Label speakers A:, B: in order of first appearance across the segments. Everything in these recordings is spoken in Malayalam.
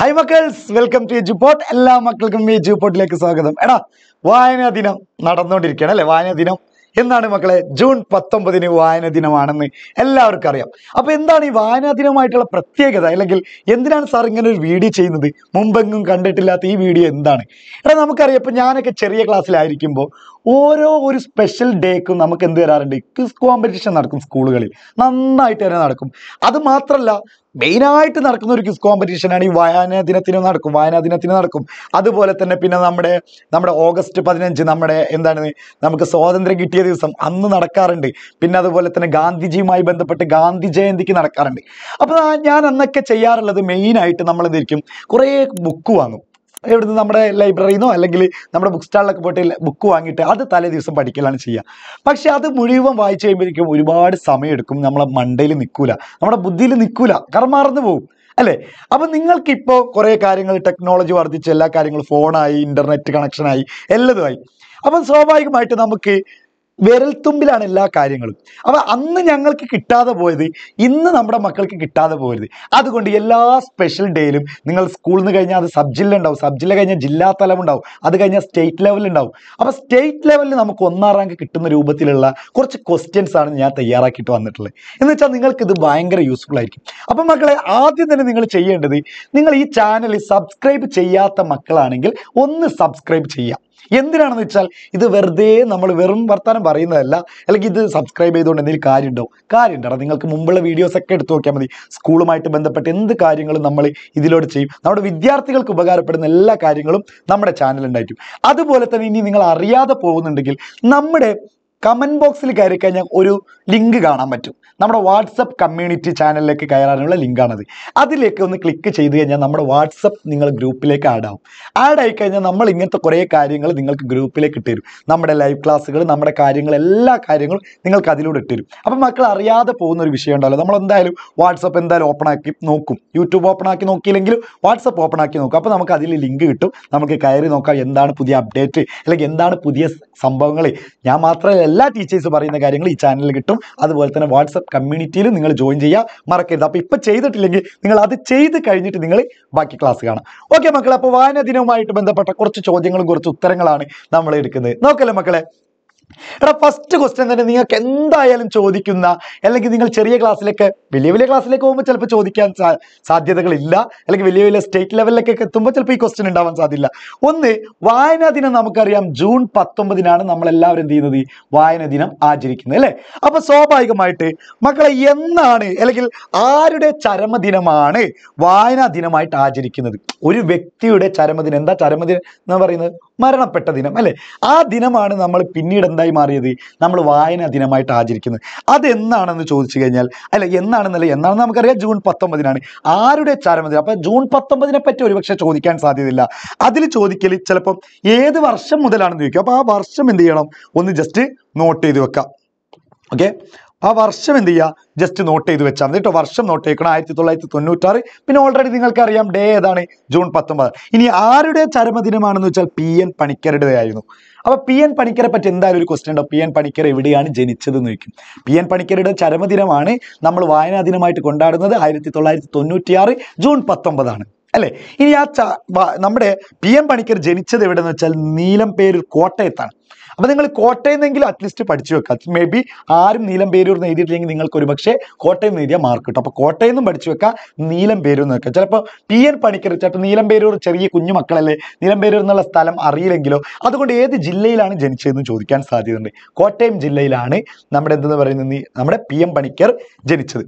A: ഹൈ മക്കൾസ് വെൽക്കം ടു ജുപോട്ട് എല്ലാ മക്കൾക്കും ഈ ജുപോട്ടിലേക്ക് സ്വാഗതം എടാ വായനാ ദിനം നടന്നുകൊണ്ടിരിക്കുകയാണ് അല്ലേ വായനാ ദിനം എന്നാണ് മക്കളെ ജൂൺ പത്തൊമ്പതിന് വായന ദിനമാണെന്ന് എല്ലാവർക്കും അറിയാം അപ്പോൾ എന്താണ് ഈ വായനാ ദിനമായിട്ടുള്ള പ്രത്യേകത അല്ലെങ്കിൽ എന്തിനാണ് സാർ ഇങ്ങനെ ഒരു വീഡിയോ ചെയ്യുന്നത് മുമ്പെങ്ങും കണ്ടിട്ടില്ലാത്ത ഈ വീഡിയോ എന്താണ് എടാ നമുക്കറിയാം ഇപ്പൊ ഞാനൊക്കെ ചെറിയ ക്ലാസ്സിലായിരിക്കുമ്പോൾ ഓരോ ഒരു സ്പെഷ്യൽ ഡേക്കും നമുക്ക് എന്ത് തരാറുണ്ട് ക്വിസ് കോമ്പറ്റീഷൻ നടക്കും സ്കൂളുകളിൽ നന്നായിട്ട് തന്നെ നടക്കും അത് മാത്രമല്ല മെയിനായിട്ട് നടക്കുന്ന ഒരു ക്വിസ് കോമ്പറ്റീഷനാണ് ഈ വായനാ ദിനത്തിന് നടക്കും വായനാ ദിനത്തിന് നടക്കും അതുപോലെ തന്നെ പിന്നെ നമ്മുടെ നമ്മുടെ ഓഗസ്റ്റ് പതിനഞ്ച് നമ്മുടെ എന്താണ് നമുക്ക് സ്വാതന്ത്ര്യം കിട്ടിയ ദിവസം അന്ന് നടക്കാറുണ്ട് പിന്നെ അതുപോലെ തന്നെ ഗാന്ധിജിയുമായി ബന്ധപ്പെട്ട് ഗാന്ധി ജയന്തിക്ക് നടക്കാറുണ്ട് അപ്പോൾ ഞാൻ അന്നൊക്കെ ചെയ്യാറുള്ളത് മെയിനായിട്ട് നമ്മൾ എന്തിരിക്കും കുറേ ബുക്ക് വാങ്ങും ഇവിടുന്ന് നമ്മുടെ ലൈബ്രറിയിൽ നിന്നോ അല്ലെങ്കിൽ നമ്മുടെ ബുക്ക് സ്റ്റാളിലൊക്കെ പോയിട്ട് ബുക്ക് വാങ്ങിയിട്ട് അത് തലേ ദിവസം പഠിക്കലാണ് ചെയ്യുക പക്ഷെ അത് മുഴുവൻ വായിച്ചു കഴിയുമ്പോഴേക്കും ഒരുപാട് സമയമെടുക്കും നമ്മളെ മണ്ടയിൽ നിൽക്കൂല നമ്മുടെ ബുദ്ധിയിൽ നിൽക്കൂല കാരണം മറന്നു പോകും അല്ലേ അപ്പം നിങ്ങൾക്കിപ്പോൾ കുറേ കാര്യങ്ങൾ ടെക്നോളജി വർദ്ധിച്ച് എല്ലാ കാര്യങ്ങളും ഫോണായി ഇൻ്റർനെറ്റ് കണക്ഷനായി എല്ലാതുമായി അപ്പം സ്വാഭാവികമായിട്ട് നമുക്ക് വിരൽത്തുമ്പിലാണ് എല്ലാ കാര്യങ്ങളും അപ്പൊ അന്ന് ഞങ്ങൾക്ക് കിട്ടാതെ പോയത് ഇന്ന് നമ്മുടെ മക്കൾക്ക് കിട്ടാതെ പോയത് അതുകൊണ്ട് എല്ലാ സ്പെഷ്യൽ ഡേയിലും നിങ്ങൾ സ്കൂളിൽ നിന്ന് കഴിഞ്ഞാൽ അത് സബ് ജില്ല ഉണ്ടാവും സബ് ജില്ല കഴിഞ്ഞാൽ ജില്ലാ തലം ഉണ്ടാവും അത് കഴിഞ്ഞാൽ സ്റ്റേറ്റ് ലെവലിൽ ഉണ്ടാവും അപ്പോൾ സ്റ്റേറ്റ് ലെവലിൽ നമുക്ക് ഒന്നാം റാങ്ക് കിട്ടുന്ന രൂപത്തിലുള്ള കുറച്ച് ക്വസ്റ്റ്യൻസ് ആണ് ഞാൻ തയ്യാറാക്കിയിട്ട് വന്നിട്ടുള്ളത് എന്ന് വെച്ചാൽ നിങ്ങൾക്ക് ഇത് ഭയങ്കര യൂസ്ഫുൾ ആയിരിക്കും അപ്പൊ മക്കളെ ആദ്യം തന്നെ നിങ്ങൾ ചെയ്യേണ്ടത് നിങ്ങൾ ഈ ചാനൽ സബ്സ്ക്രൈബ് ചെയ്യാത്ത മക്കളാണെങ്കിൽ ഒന്ന് സബ്സ്ക്രൈബ് ചെയ്യാം എന്തിനാണെന്ന് വെച്ചാൽ ഇത് വെറുതെ നമ്മൾ വെറും വർത്താനം പറയുന്നതല്ല അല്ലെങ്കിൽ ഇത് സബ്സ്ക്രൈബ് ചെയ്തുകൊണ്ട് എന്തെങ്കിലും കാര്യമുണ്ടോ കാര്യമുണ്ടാണ് നിങ്ങൾക്ക് മുമ്പുള്ള വീഡിയോസ് ഒക്കെ എടുത്തു നോക്കിയാൽ മതി സ്കൂളുമായിട്ട് ബന്ധപ്പെട്ട് എന്ത് കാര്യങ്ങളും നമ്മൾ ഇതിലൂടെ ചെയ്യും നമ്മുടെ വിദ്യാർത്ഥികൾക്ക് ഉപകാരപ്പെടുന്ന എല്ലാ കാര്യങ്ങളും നമ്മുടെ ചാനൽ അതുപോലെ തന്നെ ഇനി നിങ്ങൾ അറിയാതെ പോകുന്നുണ്ടെങ്കിൽ നമ്മുടെ കമൻറ്റ് ബോക്സിൽ കയറി കഴിഞ്ഞാൽ ഒരു ലിങ്ക് കാണാൻ പറ്റും നമ്മുടെ വാട്സപ്പ് കമ്മ്യൂണിറ്റി ചാനലിലേക്ക് കയറാനുള്ള ലിങ്കാണത് അതിലേക്ക് ഒന്ന് ക്ലിക്ക് ചെയ്ത് കഴിഞ്ഞാൽ നമ്മുടെ വാട്സപ്പ് നിങ്ങൾ ഗ്രൂപ്പിലേക്ക് ആഡ് ആവും ആഡ് ആയി കഴിഞ്ഞാൽ നമ്മൾ ഇങ്ങനത്തെ കുറേ കാര്യങ്ങൾ നിങ്ങൾക്ക് ഗ്രൂപ്പിലേക്ക് ഇട്ടുതരും നമ്മുടെ ലൈവ് ക്ലാസ്സുകൾ നമ്മുടെ കാര്യങ്ങൾ എല്ലാ കാര്യങ്ങളും നിങ്ങൾക്ക് അതിലൂടെ ഇട്ടുതരും അപ്പം മക്കൾ അറിയാതെ പോകുന്ന ഒരു വിഷയം ഉണ്ടല്ലോ നമ്മൾ എന്തായാലും വാട്സപ്പ് എന്തായാലും ഓപ്പൺ ആക്കി നോക്കും യൂട്യൂബ് ഓപ്പൺ ആക്കി നോക്കിയില്ലെങ്കിലും വാട്സപ്പ് ഓപ്പൺ ആക്കി നോക്കും അപ്പോൾ നമുക്ക് അതിൽ ലിങ്ക് കിട്ടും നമുക്ക് കയറി നോക്കാം എന്താണ് പുതിയ അപ്ഡേറ്റ് അല്ലെങ്കിൽ എന്താണ് പുതിയ സംഭവങ്ങൾ ഞാൻ മാത്രമല്ല എല്ലാ ടീച്ചേഴ്സ് പറയുന്ന കാര്യങ്ങൾ ഈ ചാനലിൽ കിട്ടും അതുപോലെ തന്നെ വാട്സപ്പ് കമ്മ്യൂണിറ്റിയിൽ നിങ്ങൾ ജോയിൻ ചെയ്യുക മറക്കരുത് അപ്പോൾ ഇപ്പോൾ ചെയ്തിട്ടില്ലെങ്കിൽ നിങ്ങൾ അത് ചെയ്ത് കഴിഞ്ഞിട്ട് നിങ്ങൾ ബാക്കി ക്ലാസ് കാണാം ഓക്കെ മക്കളെ അപ്പോൾ വായന ദിനവുമായിട്ട് ബന്ധപ്പെട്ട കുറച്ച് ചോദ്യങ്ങളും കുറച്ച് ഉത്തരങ്ങളാണ് നമ്മൾ എടുക്കുന്നത് നോക്കല്ലേ മക്കളെ എടാ ഫസ്റ്റ് ക്വസ്റ്റ്യൻ തന്നെ നിങ്ങൾക്ക് എന്തായാലും ചോദിക്കുന്ന അല്ലെങ്കിൽ നിങ്ങൾ ചെറിയ ക്ലാസ്സിലേക്ക് വലിയ വലിയ ക്ലാസ്സിലേക്ക് പോകുമ്പോൾ ചിലപ്പോൾ ചോദിക്കാൻ സാധ്യതകളില്ല അല്ലെങ്കിൽ വലിയ വലിയ സ്റ്റേറ്റ് ലെവലിലേക്കൊക്കെ എത്തുമ്പോൾ ചിലപ്പോൾ ഈ ക്വസ്റ്റ്യൻ ഉണ്ടാവാൻ സാധ്യതയില്ല ഒന്ന് വായനാ ദിനം നമുക്കറിയാം ജൂൺ പത്തൊമ്പതിനാണ് നമ്മൾ എല്ലാവരും എന്ത് ചെയ്യുന്നത് വായനാ ദിനം ആചരിക്കുന്നത് അല്ലേ അപ്പൊ സ്വാഭാവികമായിട്ട് മക്കളെ എന്നാണ് അല്ലെങ്കിൽ ആരുടെ ചരമദിനമാണ് വായനാ ദിനമായിട്ട് ആചരിക്കുന്നത് ഒരു വ്യക്തിയുടെ ചരമദിനം എന്താ ചരമദിനം എന്ന് പറയുന്നത് മരണപ്പെട്ട ദിനം അല്ലേ ആ ദിനമാണ് നമ്മൾ പിന്നീട് എന്തായി മാറിയത് നമ്മൾ വായനാ ദിനമായിട്ട് ആചരിക്കുന്നത് അതെന്നാണെന്ന് ചോദിച്ചു കഴിഞ്ഞാൽ അല്ലെ എന്നാണെന്നല്ല എന്നാണെന്ന് നമുക്കറിയാം ജൂൺ പത്തൊമ്പതിനാണ് ആരുടെ ചരമദിനം അപ്പം ജൂൺ പത്തൊമ്പതിനെ പറ്റി ഒരുപക്ഷെ ചോദിക്കാൻ സാധ്യതയില്ല അതിൽ ചോദിക്കൽ ചിലപ്പം ഏത് വർഷം മുതലാണെന്ന് ചോദിക്കും അപ്പോൾ ആ വർഷം എന്ത് ചെയ്യണം ഒന്ന് ജസ്റ്റ് നോട്ട് ചെയ്ത് വെക്കാം ഓക്കെ ആ വർഷം എന്ത് ചെയ്യുക ജസ്റ്റ് നോട്ട് ചെയ്ത് വെച്ചാൽ മതി കേട്ടോ വർഷം നോട്ട് ചെയ്യണം ആയിരത്തി തൊള്ളായിരത്തി തൊണ്ണൂറ്റാറ് പിന്നെ ഓൾറെഡി നിങ്ങൾക്കറിയാം ഡേ ഏതാണ് ജൂൺ പത്തൊമ്പത് ഇനി ആരുടെ ചരമദിനമാണെന്ന് വെച്ചാൽ പി എൻ പണിക്കരുടെ ആയിരുന്നു അപ്പൊ പി എൻ പണിക്കരെ പറ്റി എന്തായാലും ഒരു ക്വസ്റ്റ്യൻ ഉണ്ടോ പി എൻ പണിക്കർ എവിടെയാണ് ജനിച്ചത് എന്ന് ചോദിക്കും പി എൻ പണിക്കരുടെ ചരമദിനമാണ് നമ്മൾ വായനാ ദിനമായിട്ട് കൊണ്ടാടുന്നത് ആയിരത്തി തൊള്ളായിരത്തി തൊണ്ണൂറ്റിയാറ് ജൂൺ പത്തൊമ്പതാണ് അല്ലേ ഇനി ആ നമ്മുടെ പി എം പണിക്കർ ജനിച്ചത് എവിടെന്ന് വെച്ചാൽ നീലംപേരൂർ കോട്ടയത്താണ് അപ്പൊ നിങ്ങൾ കോട്ടയം എന്നെങ്കിലും അറ്റ്ലീസ്റ്റ് പഠിച്ചു വെക്കുക മേ ബി ആരും നീലംപേരൂർ എന്ന് എഴുതിയിട്ടില്ലെങ്കിൽ നിങ്ങൾക്ക് ഒരു പക്ഷേ കോട്ടയം എഴുതിയാൽ മാർക്ക് കിട്ടും അപ്പൊ കോട്ടയം എന്നും പഠിച്ചു വെക്കുക നീലംപേരൂർ എന്ന് വെക്കുക ചിലപ്പോൾ പി എൻ പണിക്കർ ചിലപ്പോൾ നീലംപേരൂർ ചെറിയ കുഞ്ഞു മക്കളല്ലേ നീലംപേരൂർ എന്നുള്ള സ്ഥലം അറിയില്ലെങ്കിലോ അതുകൊണ്ട് ഏത് ജില്ലയിലാണ് ജനിച്ചതെന്ന് ചോദിക്കാൻ സാധ്യതയുണ്ട് കോട്ടയം ജില്ലയിലാണ് നമ്മുടെ എന്തെന്ന് പറയുന്നത് നമ്മുടെ പി എം പണിക്കർ ജനിച്ചത്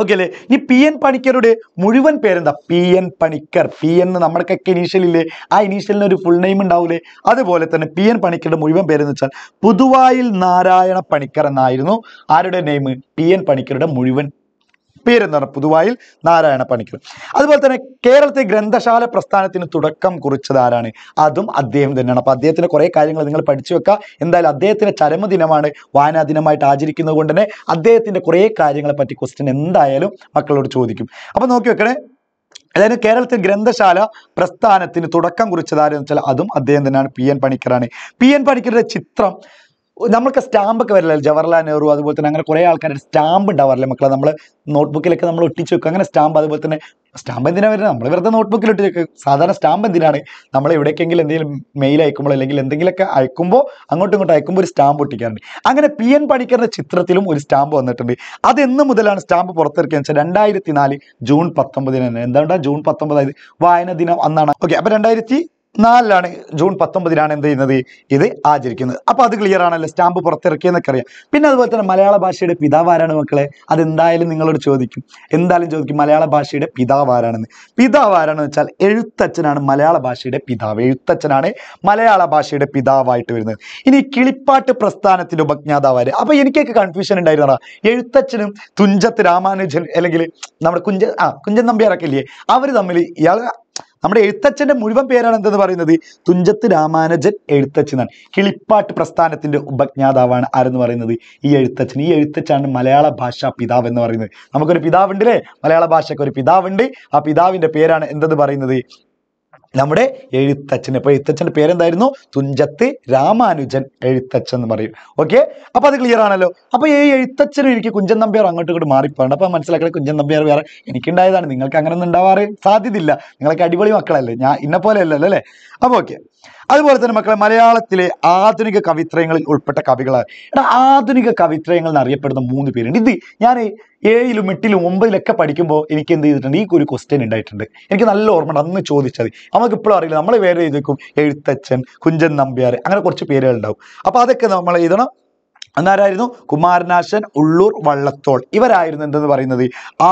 A: ഓക്കെ അല്ലേ ഇനി പി എൻ പണിക്കരുടെ മുഴുവൻ പേരെന്താ P N Panicker P N നമ്മൾക്കൊക്കെ ഇനീഷ്യലില്ലേ ആ ഇനീഷ്യലിന് ഒരു ഫുൾ നെയിം ഉണ്ടാവില്ലേ അതുപോലെ തന്നെ പി എൻ പണിക്കരുടെ മുഴുവൻ പേരെന്ന് വെച്ചാൽ പുതുവായിൽ നാരായണ പണിക്കർ എന്നായിരുന്നു ആരുടെ നെയിം പി എൻ പണിക്കരുടെ മുഴുവൻ പേരെന്താണ് പുതുവായിൽ നാരായണ പണിക്കർ അതുപോലെ തന്നെ കേരളത്തെ ഗ്രന്ഥശാല പ്രസ്ഥാനത്തിന് തുടക്കം കുറിച്ചത് ആരാണ് അതും അദ്ദേഹം തന്നെയാണ് അപ്പോൾ അദ്ദേഹത്തിൻ്റെ കുറേ കാര്യങ്ങൾ നിങ്ങൾ പഠിച്ചു വെക്കുക എന്തായാലും അദ്ദേഹത്തിൻ്റെ ചരമദിനമാണ് വായനാ ദിനമായിട്ട് ആചരിക്കുന്നത് കൊണ്ട് തന്നെ അദ്ദേഹത്തിൻ്റെ കുറേ കാര്യങ്ങളെ പറ്റി ക്വസ്റ്റ്യൻ എന്തായാലും മക്കളോട് ചോദിക്കും അപ്പോൾ നോക്കി വെക്കണേ അതായത് കേരളത്തിൽ ഗ്രന്ഥശാല പ്രസ്ഥാനത്തിന് തുടക്കം കുറിച്ചതാരെന്ന് വെച്ചാൽ അതും അദ്ദേഹം തന്നെയാണ് പി എൻ പണിക്കറാണ് പി എൻ പണിക്കരുടെ ചിത്രം നമ്മൾക്ക് സ്റ്റാമ്പൊക്കെ വരില്ല ജവഹർലാൽ നെഹ്റു അതുപോലെ തന്നെ അങ്ങനെ കുറേ ആൾക്കാരുടെ സ്റ്റാമ്പ് ഉണ്ടാവാറില്ലേ മക്കളെ നമ്മൾ നോട്ട്ബുക്കിലൊക്കെ നമ്മൾ ഒട്ടിച്ച് വെക്കും അങ്ങനെ സ്റ്റാമ്പ് അതുപോലെ തന്നെ സ്റ്റാമ്പ് എന്തിനാ വരുന്നത് നമ്മൾ വെറുതെ നോട്ട്ബുക്കിൽ ഒട്ടിച്ച് വെക്കും സാധാരണ സ്റ്റാമ്പ് എന്തിനാണ് നമ്മൾ എവിടേക്കെങ്കിലും എന്തെങ്കിലും മെയിൽ അയക്കുമ്പോൾ അല്ലെങ്കിൽ എന്തെങ്കിലുമൊക്കെ അയക്കുമ്പോൾ അങ്ങോട്ടും ഇങ്ങോട്ടും അയക്കുമ്പോൾ ഒരു സ്റ്റാമ്പ് ഒട്ടിക്കാറുണ്ട് അങ്ങനെ പി എൻ പണിക്കറിൻ്റെ ചിത്രത്തിലും ഒരു സ്റ്റാമ്പ് വന്നിട്ടുണ്ട് അത് എന്ന് മുതലാണ് സ്റ്റാമ്പ് പുറത്തിറക്കിയെന്ന് വെച്ചാൽ രണ്ടായിരത്തി നാല് ജൂൺ പത്തൊമ്പതിന് തന്നെ എന്താണ് ജൂൺ പത്തൊമ്പതായത് വായന ദിനം അന്നാണ് ഓക്കെ അപ്പോൾ രണ്ടായിരത്തി നാലിലാണ് ജൂൺ പത്തൊമ്പതിനാണ് എന്ത് ചെയ്യുന്നത് ഇത് ആചരിക്കുന്നത് അപ്പോൾ അത് ക്ലിയർ ആണല്ലോ സ്റ്റാമ്പ് പുറത്തിറക്കിയെന്നൊക്കെ അറിയാം പിന്നെ അതുപോലെ തന്നെ മലയാള ഭാഷയുടെ പിതാവാരാണ് മക്കളെ അതെന്തായാലും നിങ്ങളോട് ചോദിക്കും എന്തായാലും ചോദിക്കും മലയാള ഭാഷയുടെ പിതാവാരാണെന്ന് പിതാവാരാണെന്ന് വെച്ചാൽ എഴുത്തച്ഛനാണ് മലയാള ഭാഷയുടെ പിതാവ് എഴുത്തച്ഛനാണ് മലയാള ഭാഷയുടെ പിതാവായിട്ട് വരുന്നത് ഇനി കിളിപ്പാട്ട് പ്രസ്ഥാനത്തിന്റെ ഉപജ്ഞാതാവാര് അപ്പോൾ എനിക്കൊക്കെ കൺഫ്യൂഷൻ ഉണ്ടായിരുന്നതാ എഴുത്തച്ഛനും തുഞ്ചത്ത് രാമാനുജൻ അല്ലെങ്കിൽ നമ്മുടെ കുഞ്ചൻ ആ കുഞ്ചൻ നമ്പ്യാരൊക്കെ ഇല്ലേ അവർ തമ്മിൽ ഇയാൾ നമ്മുടെ എഴുത്തച്ഛൻ്റെ മുഴുവൻ പേരാണ് എന്തെന്ന് പറയുന്നത് തുഞ്ചത്ത് രാമാനുജൻ എഴുത്തച്ഛൻ എന്നാണ് കിളിപ്പാട്ട് പ്രസ്ഥാനത്തിൻ്റെ ഉപജ്ഞാതാവാണ് ആരെന്ന് പറയുന്നത് ഈ എഴുത്തച്ഛൻ ഈ എഴുത്തച്ഛനാണ് മലയാള ഭാഷാ പിതാവ് എന്ന് പറയുന്നത് നമുക്കൊരു പിതാവുണ്ടല്ലേ മലയാള ഭാഷയ്ക്ക് ഒരു പിതാവുണ്ട് ആ പിതാവിൻ്റെ പേരാണ് എന്തെന്ന് പറയുന്നത് നമ്മുടെ എഴുത്തച്ഛൻ അപ്പോൾ എഴുത്തച്ഛൻ്റെ പേരെന്തായിരുന്നു തുഞ്ചത്ത് രാമാനുജൻ എഴുത്തച്ഛൻ എന്ന് പറയും ഓക്കെ അപ്പോൾ അത് ക്ലിയർ ആണല്ലോ അപ്പോൾ ഈ എഴുത്തച്ഛനും എനിക്ക് കുഞ്ചൻ നമ്പ്യാർ അങ്ങോട്ട് ഇങ്ങോട്ട് മാറിപ്പോണ്ട് അപ്പോൾ മനസ്സിലാക്കണേ കുഞ്ചൻ നമ്പ്യാർ വേറെ എനിക്കുണ്ടായതാണ് നിങ്ങൾക്ക് അങ്ങനെ ഒന്നും ഉണ്ടാവാറ് സാധ്യതയില്ല നിങ്ങളൊക്കെ അടിപൊളി മക്കളല്ലേ ഞാൻ ഇന്നെ പോലെ അല്ലല്ലോ അല്ലേ അപ്പോൾ ഓക്കെ അതുപോലെ തന്നെ മക്കളെ മലയാളത്തിലെ ആധുനിക കവിത്രയങ്ങളിൽ ഉൾപ്പെട്ട കവികൾ എടാ ആധുനിക കവിത്രയങ്ങൾ എന്നറിയപ്പെടുന്ന മൂന്ന് പേരുണ്ട് ഇത് ഞാൻ ഏഴിലും എട്ടിലും ഒമ്പതിലൊക്കെ പഠിക്കുമ്പോൾ എനിക്ക് എന്ത് ചെയ്തിട്ടുണ്ട് ഈ ഒരു ക്വസ്റ്റ്യൻ ഉണ്ടായിട്ടുണ്ട് എനിക്ക് നല്ല ഓർമ്മ അന്ന് ചോദിച്ചത് നമുക്ക് ഇപ്പോഴും അറിയില്ല നമ്മൾ വേറെ എഴുതിക്കും എഴുത്തച്ഛൻ കുഞ്ചൻ നമ്പ്യാർ അങ്ങനെ കുറച്ച് പേരുകൾ ഉണ്ടാവും അപ്പോൾ അതൊക്കെ നമ്മൾ എഴുതണം അന്നാരായിരുന്നു കുമാരനാശൻ ഉള്ളൂർ വള്ളത്തോൾ ഇവരായിരുന്നു എന്തെന്ന് പറയുന്നത്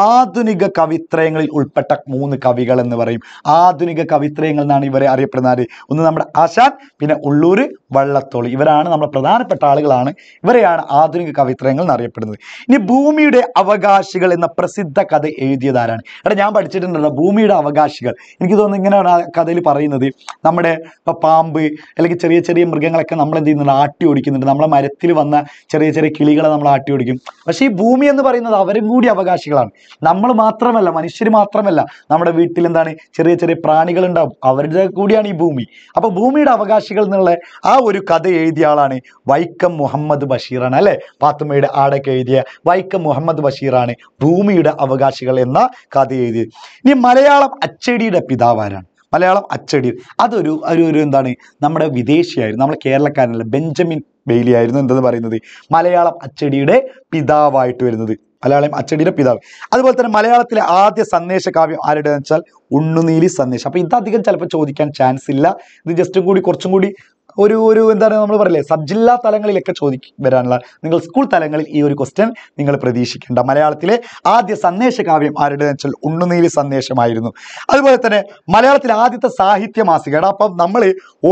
A: ആധുനിക കവിത്രയങ്ങളിൽ ഉൾപ്പെട്ട മൂന്ന് കവികൾ എന്ന് പറയും ആധുനിക കവിത്രയങ്ങൾ എന്നാണ് ഇവരെ അറിയപ്പെടുന്നത് ഒന്ന് നമ്മുടെ ആശാൻ പിന്നെ ഉള്ളൂർ വള്ളത്തോൾ ഇവരാണ് നമ്മുടെ പ്രധാനപ്പെട്ട ആളുകളാണ് ഇവരെയാണ് ആധുനിക കവിത്രയങ്ങൾ എന്നറിയപ്പെടുന്നത് ഇനി ഭൂമിയുടെ അവകാശികൾ എന്ന പ്രസിദ്ധ കഥ എഴുതിയതാരാണ് എടാ ഞാൻ പഠിച്ചിട്ടുണ്ടല്ലോ ഭൂമിയുടെ അവകാശികൾ എനിക്ക് തോന്നുന്നു ഇങ്ങനെയാണ് ആ കഥയിൽ പറയുന്നത് നമ്മുടെ ഇപ്പൊ പാമ്പ് അല്ലെങ്കിൽ ചെറിയ ചെറിയ മൃഗങ്ങളൊക്കെ നമ്മൾ എന്ത് ചെയ്യുന്നുണ്ട് ആട്ടി ഓടിക്കുന്നുണ്ട് നമ്മളെ മരത്തിൽ വന്ന ചെറിയ ചെറിയ കിളികളെ നമ്മൾ ആട്ടി ഓടിക്കും പക്ഷേ ഈ ഭൂമി എന്ന് പറയുന്നത് അവരും കൂടി അവകാശികളാണ് നമ്മൾ മാത്രമല്ല മനുഷ്യർ മാത്രമല്ല നമ്മുടെ വീട്ടിൽ എന്താണ് ചെറിയ ചെറിയ പ്രാണികൾ ഉണ്ടാവും അവരുടെ കൂടിയാണ് ഈ ഭൂമി അപ്പോൾ ഭൂമിയുടെ അവകാശികൾ എന്നുള്ള ആ ഒരു കഥ എഴുതിയ ആളാണ് വൈക്കം മുഹമ്മദ് ബഷീറാണ് അല്ലേ പാത്തുമ്മയുടെ ആടൊക്കെ എഴുതിയ വൈക്കം മുഹമ്മദ് ബഷീറാണ് ഭൂമിയുടെ അവകാശികൾ എന്ന കഥ എഴുതിയത് ഇനി മലയാളം അച്ചടിയുടെ പിതാവാരാണ് മലയാളം അച്ചടി അതൊരു ഒരു ഒരു എന്താണ് നമ്മുടെ വിദേശിയായിരുന്നു നമ്മുടെ കേരളക്കാരനല്ല ബെഞ്ചമിൻ ബെയിലിയായിരുന്നു എന്തെന്ന് പറയുന്നത് മലയാളം അച്ചടിയുടെ പിതാവായിട്ട് വരുന്നത് മലയാളം അച്ചടിയുടെ പിതാവ് അതുപോലെ തന്നെ മലയാളത്തിലെ ആദ്യ സന്ദേശ കാവ്യം ആരുടെ വെച്ചാൽ ഉണ്ണുനീലി സന്ദേശം അപ്പോൾ ഇതധികം ചിലപ്പോൾ ചോദിക്കാൻ ചാൻസ് ഇല്ല ഇത് ജസ്റ്റും കൂടി കുറച്ചും കൂടി ഒരു ഒരു എന്താണ് നമ്മൾ പറയില്ലേ സബ് ജില്ലാ തലങ്ങളിലൊക്കെ ചോദിക്കും വരാനുള്ള നിങ്ങൾ സ്കൂൾ തലങ്ങളിൽ ഈ ഒരു ക്വസ്റ്റ്യൻ നിങ്ങൾ പ്രതീക്ഷിക്കേണ്ട മലയാളത്തിലെ ആദ്യ സന്ദേശ കാവ്യം ആരുടെ വെച്ചാൽ ഉണ്ണുനീലി സന്ദേശമായിരുന്നു അതുപോലെ തന്നെ മലയാളത്തിലെ ആദ്യത്തെ സാഹിത്യ മാസിക അപ്പം നമ്മൾ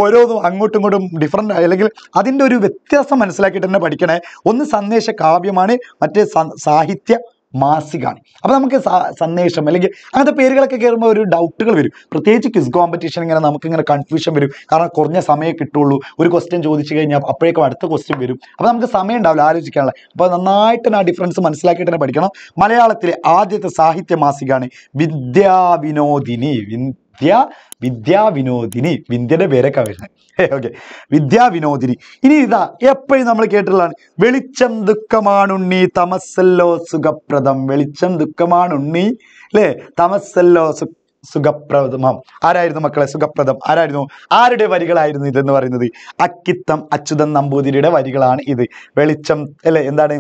A: ഓരോന്നും അങ്ങോട്ടും ഇങ്ങോട്ടും ഡിഫറൻ്റ് അല്ലെങ്കിൽ അതിൻ്റെ ഒരു വ്യത്യാസം മനസ്സിലാക്കിയിട്ട് തന്നെ പഠിക്കണേ ഒന്ന് സന്ദേശ കാവ്യമാണ് മറ്റേ സാഹിത്യ മാസികാണ് അപ്പോൾ നമുക്ക് സന്ദേശം അല്ലെങ്കിൽ അങ്ങനത്തെ പേരുകളൊക്കെ കയറുമ്പോൾ ഒരു ഡൗട്ടുകൾ വരും പ്രത്യേകിച്ച് ക്വിസ് കോമ്പറ്റീഷൻ ഇങ്ങനെ നമുക്ക് ഇങ്ങനെ കൺഫ്യൂഷൻ വരും കാരണം കുറഞ്ഞ സമയം കിട്ടുള്ളൂ ഒരു ക്വസ്റ്റ്യൻ ചോദിച്ചു കഴിഞ്ഞാൽ അപ്പോഴേക്കും അടുത്ത ക്വസ്റ്റ്യൻ വരും അപ്പോൾ നമുക്ക് സമയം ഉണ്ടാവില്ല ആലോചിക്കാനുള്ള അപ്പോൾ നന്നായിട്ട് ആ ഡിഫറൻസ് മനസ്സിലാക്കിയിട്ട് തന്നെ പഠിക്കണം മലയാളത്തിലെ ആദ്യത്തെ സാഹിത്യ മാസികയാണ് വിദ്യാവിനോദിനി വിദ്യ വിനോദിനി വിദ്യയുടെ പേരൊക്കെ വരുന്നത് ഓക്കെ വിനോദിനി ഇനി ഇതാ എപ്പോഴും നമ്മൾ കേട്ടിട്ടുള്ളതാണ് വെളിച്ചം ദുഃഖമാണുണ്ണി തമസല്ലോ സുഖപ്രദം വെളിച്ചം ദുഃഖമാണുണ്ണി അല്ലേ തമസല്ലോ സു സുഖപ്രദമം ആരായിരുന്നു മക്കളെ സുഖപ്രദം ആരായിരുന്നു ആരുടെ വരികളായിരുന്നു ഇതെന്ന് പറയുന്നത് അക്കിത്തം അച്യുതൻ നമ്പൂതിരിയുടെ വരികളാണ് ഇത് വെളിച്ചം അല്ലെ എന്താണ്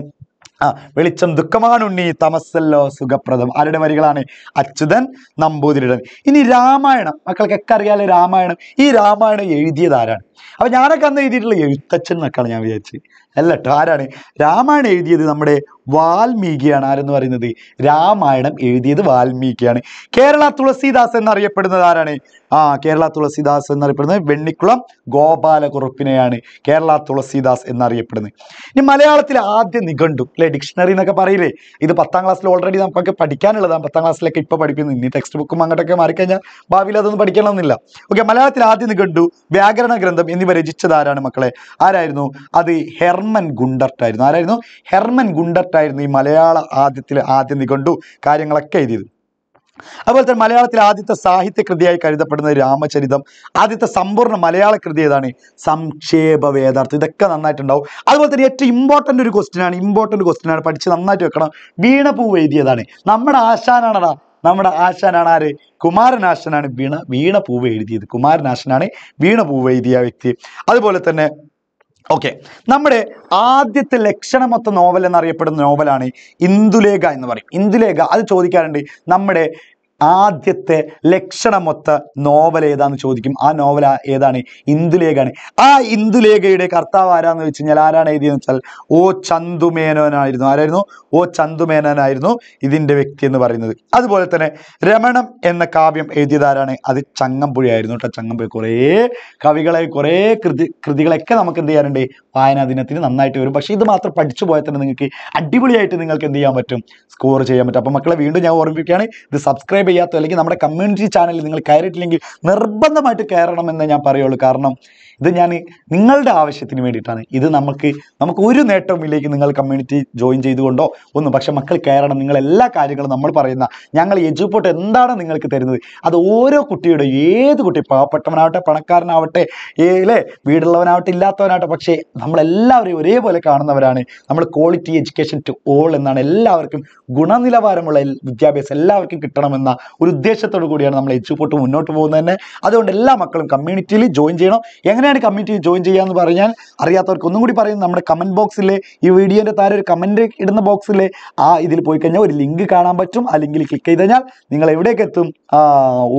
A: ആ വെളിച്ചം ദുഃഖമാണുണ്ണി തമസല്ലോ സുഖപ്രദം ആരുടെ വരികളാണ് അച്യുതൻ നമ്പൂതിരിയുടെ ഇനി രാമായണം ഒക്കെ അറിയാലോ രാമായണം ഈ രാമായണം എഴുതിയത് ആരാണ് അപ്പൊ ഞാനൊക്കെ അന്ന് എഴുതിയിട്ടുള്ള എഴുത്തച്ഛൻ എന്നൊക്കെയാണ് ഞാൻ വിചാരിച്ചത് അല്ല കേട്ടോ ആരാണ് രാമായണം എഴുതിയത് നമ്മുടെ വാൽമീകിയാണ് ആരെന്ന് പറയുന്നത് രാമായണം എഴുതിയത് വാൽമീകിയാണ് കേരള തുളസീദാസ് എന്നറിയപ്പെടുന്നത് ആരാണ് ആ കേരള തുളസീദാസ് എന്നറിയപ്പെടുന്നത് വെണ്ണിക്കുളം ഗോപാലകുറുപ്പിനെയാണ് കേരള തുളസീദാസ് എന്നറിയപ്പെടുന്നത് ഇനി മലയാളത്തിൽ ആദ്യ നിഘണ്ടു അല്ലെ ഡിക്ഷണറി എന്നൊക്കെ പറയില്ലേ ഇത് പത്താം ക്ലാസ്സിൽ ഓൾറെഡി നമുക്കൊക്കെ പഠിക്കാനുള്ളതാണ് പത്താം ക്ലാസ്സിലൊക്കെ ഇപ്പോൾ പഠിക്കുന്നത് ഇനി ടെക്സ്റ്റ് ബുക്കും അങ്ങോട്ടൊക്കെ മാറിക്കഴിഞ്ഞാൽ ഭാവിയിൽ അതൊന്നും പഠിക്കണമെന്നില്ല ഓക്കെ മലയാളത്തിൽ ആദ്യ നിഘണ്ടു വ്യാകരണ ഗ്രന്ഥം എന്നിവ രചിച്ചത് ആരാണ് മക്കളെ ആരായിരുന്നു അത് ഹെർ ഹെർമൻ ഗുണ്ടർട്ട് ആയിരുന്നു ആരായിരുന്നു ഹെർമൻ ഗുണ്ടർട്ട് ആയിരുന്നു ഈ മലയാള ആദ്യത്തിൽ ആദ്യം നിഘണ്ടു കാര്യങ്ങളൊക്കെ എഴുതിയത് അതുപോലെ തന്നെ മലയാളത്തിലെ ആദ്യത്തെ സാഹിത്യ കൃതിയായി കരുതപ്പെടുന്ന രാമചരിതം ആദ്യത്തെ സമ്പൂർണ്ണ മലയാള കൃതി ഏതാണ് സംക്ഷേപ വേദാർത്ഥം ഇതൊക്കെ നന്നായിട്ടുണ്ടാവും അതുപോലെ തന്നെ ഏറ്റവും ഇമ്പോർട്ടൻ്റ് ഒരു ക്വസ്റ്റിനാണ് ആണ് ഇമ്പോർട്ടൻ്റ് ക്വസ്റ്റ്യൻ ആണ് പഠിച്ച് നന്നായിട്ട് വെക്കണം വീണപൂ എഴുതിയതാണ് നമ്മുടെ ആശാനാണടാ നമ്മുടെ ആശാനാണ് ആര് കുമാരനാശനാണ് വീണ വീണ പൂവ് എഴുതിയത് കുമാരനാശനാണ് വീണ പൂവ് എഴുതിയ വ്യക്തി അതുപോലെ തന്നെ ഓക്കെ നമ്മുടെ ആദ്യത്തെ ലക്ഷണമൊത്ത നോവൽ എന്നറിയപ്പെടുന്ന നോവലാണ് ഇന്ദുലേഖ എന്ന് പറയും ഇന്ദുലേഖ അത് ചോദിക്കാറുണ്ട് നമ്മുടെ ആദ്യത്തെ ലക്ഷണമൊത്ത നോവൽ ഏതാന്ന് ചോദിക്കും ആ നോവൽ ഏതാണ് ഇന്ദുലേഖാണ് ആ ഇന്ദുലേഖയുടെ കർത്താവ് ആരാന്ന് വെച്ച് കഴിഞ്ഞാൽ ആരാണ് എഴുതിയെന്ന് വെച്ചാൽ ഓ ചന്തുമേനോനായിരുന്നു ആരായിരുന്നു ഓ ചന്തുമേനോനായിരുന്നു ഇതിൻ്റെ വ്യക്തി എന്ന് പറയുന്നത് അതുപോലെ തന്നെ രമണം എന്ന കാവ്യം എഴുതിയതാരാണ് അത് അത് ആയിരുന്നു കേട്ടോ ചങ്ങമ്പുഴ കുറേ കവികളെ കുറേ കൃതി കൃതികളൊക്കെ നമുക്ക് എന്ത് ചെയ്യാറുണ്ട് വായനാ ദിനത്തിന് നന്നായിട്ട് വരും പക്ഷേ ഇത് മാത്രം പഠിച്ചു പോയാൽ തന്നെ നിങ്ങൾക്ക് അടിപൊളിയായിട്ട് നിങ്ങൾക്ക് എന്ത് ചെയ്യാൻ പറ്റും സ്കോർ ചെയ്യാൻ പറ്റും അപ്പോൾ മക്കളെ വീണ്ടും ഞാൻ ഓർമ്മിപ്പിക്കുകയാണ് ഇത് സബ്സ്ക്രൈബ് സബ്സ്ക്രൈബ് ചെയ്യാത്തോ അല്ലെങ്കിൽ നമ്മുടെ കമ്മ്യൂണിറ്റി ചാനലിൽ നിങ്ങൾ കയറിയിട്ടില്ലെങ്കിൽ നിർബന്ധമായിട്ട് കയറണമെന്ന് ഞാൻ പറയുള്ളൂ കാരണം ഇത് ഞാൻ നിങ്ങളുടെ ആവശ്യത്തിന് വേണ്ടിയിട്ടാണ് ഇത് നമുക്ക് നമുക്ക് ഒരു നേട്ടവുമില്ലേക്ക് നിങ്ങൾ കമ്മ്യൂണിറ്റി ജോയിൻ ചെയ്തുകൊണ്ടോ ഒന്നും പക്ഷെ മക്കൾ കയറണം നിങ്ങൾ എല്ലാ കാര്യങ്ങളും നമ്മൾ പറയുന്ന ഞങ്ങൾ എജുപോട്ട് എന്താണ് നിങ്ങൾക്ക് തരുന്നത് അത് ഓരോ കുട്ടിയുടെ ഏത് കുട്ടി പാവപ്പെട്ടവനാവട്ടെ പണക്കാരനാവട്ടെ ഏലെ വീടുള്ളവനാവട്ടെ ഇല്ലാത്തവനാവട്ടെ പക്ഷേ നമ്മളെല്ലാവരെയും ഒരേപോലെ കാണുന്നവരാണ് നമ്മൾ ക്വാളിറ്റി എഡ്യൂക്കേഷൻ ടു ഓൾ എന്നാണ് എല്ലാവർക്കും ഗുണനിലവാരമുള്ള വിദ്യാഭ്യാസം എല്ലാവർക്കും കിട്ടണമെന്ന ഒരു ഉദ്ദേശത്തോടു കൂടിയാണ് നമ്മൾ എച്ച് പോട്ട് മുന്നോട്ട് പോകുന്നത് തന്നെ അതുകൊണ്ട് എല്ലാ മക്കളും കമ്മ്യൂണിറ്റിയിൽ ജോയിൻ ചെയ്യണം എങ്ങനെയാണ് കമ്മ്യൂണിറ്റിയിൽ ജോയിൻ ചെയ്യുക എന്ന് പറഞ്ഞാൽ അറിയാത്തവർക്ക് ഒന്നും കൂടി പറയുന്നത് നമ്മുടെ കമൻറ്റ് ബോക്സിൽ ഈ വീഡിയോൻ്റെ താഴെ ഒരു കമൻറ്റ് ഇടുന്ന ബോക്സിൽ ആ ഇതിൽ പോയി കഴിഞ്ഞാൽ ഒരു ലിങ്ക് കാണാൻ പറ്റും ആ ലിങ്കിൽ ക്ലിക്ക് ചെയ്ത് കഴിഞ്ഞാൽ നിങ്ങൾ എവിടേക്ക് എത്തും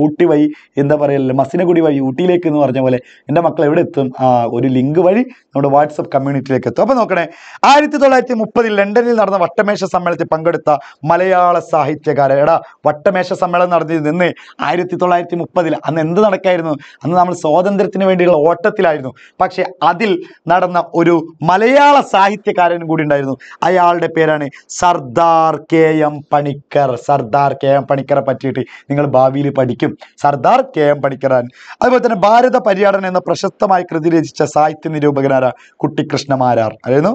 A: ഊട്ടി വഴി എന്താ പറയുക മസിനഗുടി വഴി ഊട്ടിയിലേക്ക് എന്ന് പറഞ്ഞ പോലെ എൻ്റെ മക്കൾ എവിടെ എത്തും ഒരു ലിങ്ക് വഴി നമ്മുടെ വാട്സപ്പ് കമ്മ്യൂണിറ്റിയിലേക്ക് എത്തും അപ്പോൾ നോക്കണേ ആയിരത്തി തൊള്ളായിരത്തി മുപ്പതിൽ ലണ്ടനിൽ നടന്ന വട്ടമേശ സമ്മേളനത്തിൽ പങ്കെടുത്ത മലയാള സാഹിത്യകാരൻ എടാ വട്ടമേശ സമ്മേളനം നടത്തി നിന്ന് ആയിരത്തി തൊള്ളായിരത്തി മുപ്പതിൽ അന്ന് എന്ത് നടക്കായിരുന്നു അന്ന് നമ്മൾ സ്വാതന്ത്ര്യത്തിന് വേണ്ടിയുള്ള ഓട്ടത്തിലായിരുന്നു പക്ഷെ അതിൽ നടന്ന ഒരു മലയാള സാഹിത്യകാരനും കൂടി ഉണ്ടായിരുന്നു അയാളുടെ പേരാണ് Sardar K M Panikkar Sardar K M പണിക്കറെ പറ്റിയിട്ട് നിങ്ങൾ ഭാവിയിൽ പഠിക്കും സർദാർ കെ എം പണിക്കറാൻ അതുപോലെ തന്നെ ഭാരത പര്യടനം എന്ന പ്രശസ്തമായ കൃതി രചിച്ച സാഹിത്യ നിരൂപകനാര കുട്ടിക്കൃഷ്ണമാരാർ ആയിരുന്നു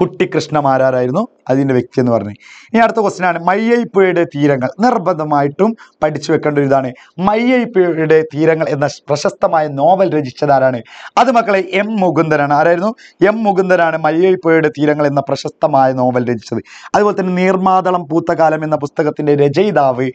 A: കുട്ടിക്കൃഷ്ണമാരാരായിരുന്നു അതിൻ്റെ വ്യക്തി എന്ന് പറഞ്ഞു ഇനി അടുത്ത ക്വസ്റ്റ്യൻ ആണ് മയ്യയിപ്പുഴയുടെ തീരങ്ങൾ നിർബന്ധമായിട്ടും പഠിച്ചു വെക്കേണ്ട ഒരു ഇതാണ് മയ്യപ്പുഴയുടെ തീരങ്ങൾ എന്ന പ്രശസ്തമായ നോവൽ രചിച്ചതാരാണ് അത് മക്കളെ എം മുകുന്ദനാണ് ആരായിരുന്നു എം മുകുന്ദനാണ് മയ്യപ്പുഴയുടെ തീരങ്ങൾ എന്ന പ്രശസ്തമായ നോവൽ രചിച്ചത് അതുപോലെ തന്നെ നീർമാതളം പൂത്തകാലം എന്ന പുസ്തകത്തിൻ്റെ രചയിതാവ്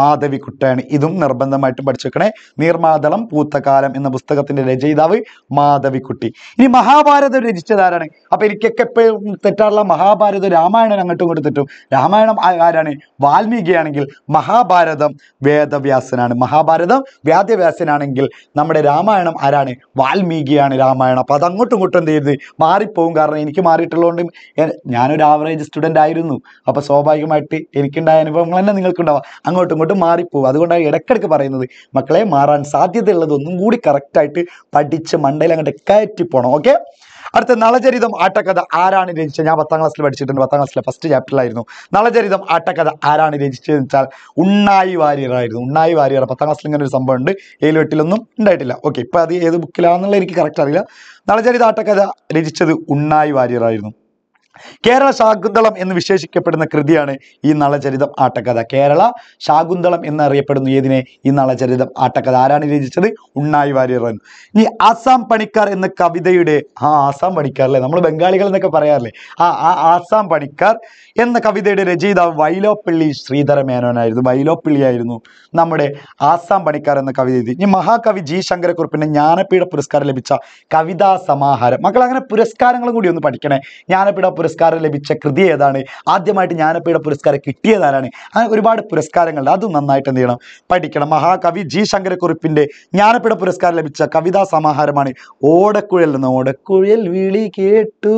A: മാധവിക്കുട്ടാണ് ഇതും നിർബന്ധമായിട്ടും പഠിച്ചേക്കണേ നീർമാതളം പൂത്തകാലം എന്ന പുസ്തകത്തിന്റെ രചയിതാവ് മാധവിക്കുട്ടി ഇനി മഹാഭാരതം രചിച്ചതാരാണ് അപ്പൊ എനിക്കൊക്കെ എപ്പോഴും തെറ്റാറുള്ള മഹാഭാരതം രാമായണം അങ്ങോട്ടും ഇങ്ങോട്ടും തെറ്റും രാമായണം ആരാണ് വാൽമീകിയാണെങ്കിൽ മഹാഭാരതം വേദവ്യാസനാണ് മഹാഭാരതം വേദവ്യാസനാണെങ്കിൽ നമ്മുടെ രാമായണം ആരാണ് വാൽമീകിയാണ് രാമായണം അപ്പോൾ അതങ്ങോട്ടും ഇങ്ങോട്ടും എന്ത് ചെയ്ത് മാറിപ്പോവും കാരണം എനിക്ക് മാറിയിട്ടുള്ളതുകൊണ്ട് ഞാനൊരു ആവറേജ് സ്റ്റുഡൻ്റ് ആയിരുന്നു അപ്പോൾ സ്വാഭാവികമായിട്ട് എനിക്കുണ്ടായ അനുഭവങ്ങൾ തന്നെ നിങ്ങൾക്കുണ്ടാവാം അങ്ങോട്ടും അങ്ങോട്ട് മാറിപ്പോവും അതുകൊണ്ടാണ് ഇടയ്ക്കിടയ്ക്ക് പറയുന്നത് മക്കളെ മാറാൻ സാധ്യതയുള്ളതൊന്നും കൂടി കറക്റ്റായിട്ട് പഠിച്ച് മണ്ടയിൽ അങ്ങോട്ട് കയറ്റി പോകണം ഓക്കെ അടുത്ത നളചരിതം ആട്ടക്കഥ ആരാണ് രചിച്ചത് ഞാൻ പത്താം ക്ലാസ്സിൽ പഠിച്ചിട്ടുണ്ട് പത്താം ക്ലാസ്സിലെ ഫസ്റ്റ് ചാപ്റ്ററിലായിരുന്നു നളചരിതം ആട്ടക്കഥ ആരാണ് രചിച്ചതെന്ന് വെച്ചാൽ ഉണ്ണായി വാര്യറായിരുന്നു ഉണ്ണായി വാര്യർ പത്താം ക്ലാസ്സിൽ ഇങ്ങനെ ഒരു സംഭവം ഉണ്ട് ഏഴ് എട്ടിലൊന്നും ഉണ്ടായിട്ടില്ല ഓക്കെ ഇപ്പം അത് ഏത് ബുക്കിലാണെന്നുള്ള എനിക്ക് കറക്റ്റ് അറിയില്ല നളചരിത ആട്ടക്കഥ രചിച്ചത് ഉണ്ണായി വാര്യറായിരുന്നു കേരള ശാകുന്തളം എന്ന് വിശേഷിക്കപ്പെടുന്ന കൃതിയാണ് ഈ നളചരിതം ആട്ടക്കഥ കേരള ശാകുന്തളം എന്നറിയപ്പെടുന്നു ഏതിനെ ഈ നളചരിതം ആട്ടക്കഥ ആരാണ് രചിച്ചത് ഉണ്ണായി വാര്യറാണ് ഇനി ആസാം പണിക്കാർ എന്ന കവിതയുടെ ആ ആസാം പണിക്കാർ അല്ലേ നമ്മൾ ബംഗാളികൾ എന്നൊക്കെ പറയാറില്ലേ ആ ആ ആസാം പണിക്കാർ എന്ന കവിതയുടെ രചയിതാവ് വൈലോപ്പള്ളി ശ്രീധരമേനോനായിരുന്നു വൈലോപ്പള്ളിയായിരുന്നു നമ്മുടെ ആസാം പണിക്കാർ എന്ന കവിത എഴുതി ഇനി മഹാകവി ജി ശങ്കരക്കുറിപ്പിന് ജ്ഞാനപീഠ പുരസ്കാരം ലഭിച്ച കവിതാ സമാഹാരം മക്കൾ അങ്ങനെ പുരസ്കാരങ്ങളും കൂടി ഒന്ന് പഠിക്കണേ ജ്ഞാനപീഠ പുരസ്കാരം ലഭിച്ച കൃതി ഏതാണ് ആദ്യമായിട്ട് ജ്ഞാനപീഠ പുരസ്കാരം കിട്ടിയതാരാണ് അങ്ങനെ ഒരുപാട് പുരസ്കാരങ്ങളുണ്ട് അതും നന്നായിട്ട് എന്ത് ചെയ്യണം പഠിക്കണം മഹാകവി ജി ശങ്കരക്കുറിപ്പിൻ്റെ ജ്ഞാനപീഠ പുരസ്കാരം ലഭിച്ച കവിതാ സമാഹാരമാണ് ഓടക്കുഴൽ എന്ന ഓടക്കുഴൽ വിളി കേട്ടു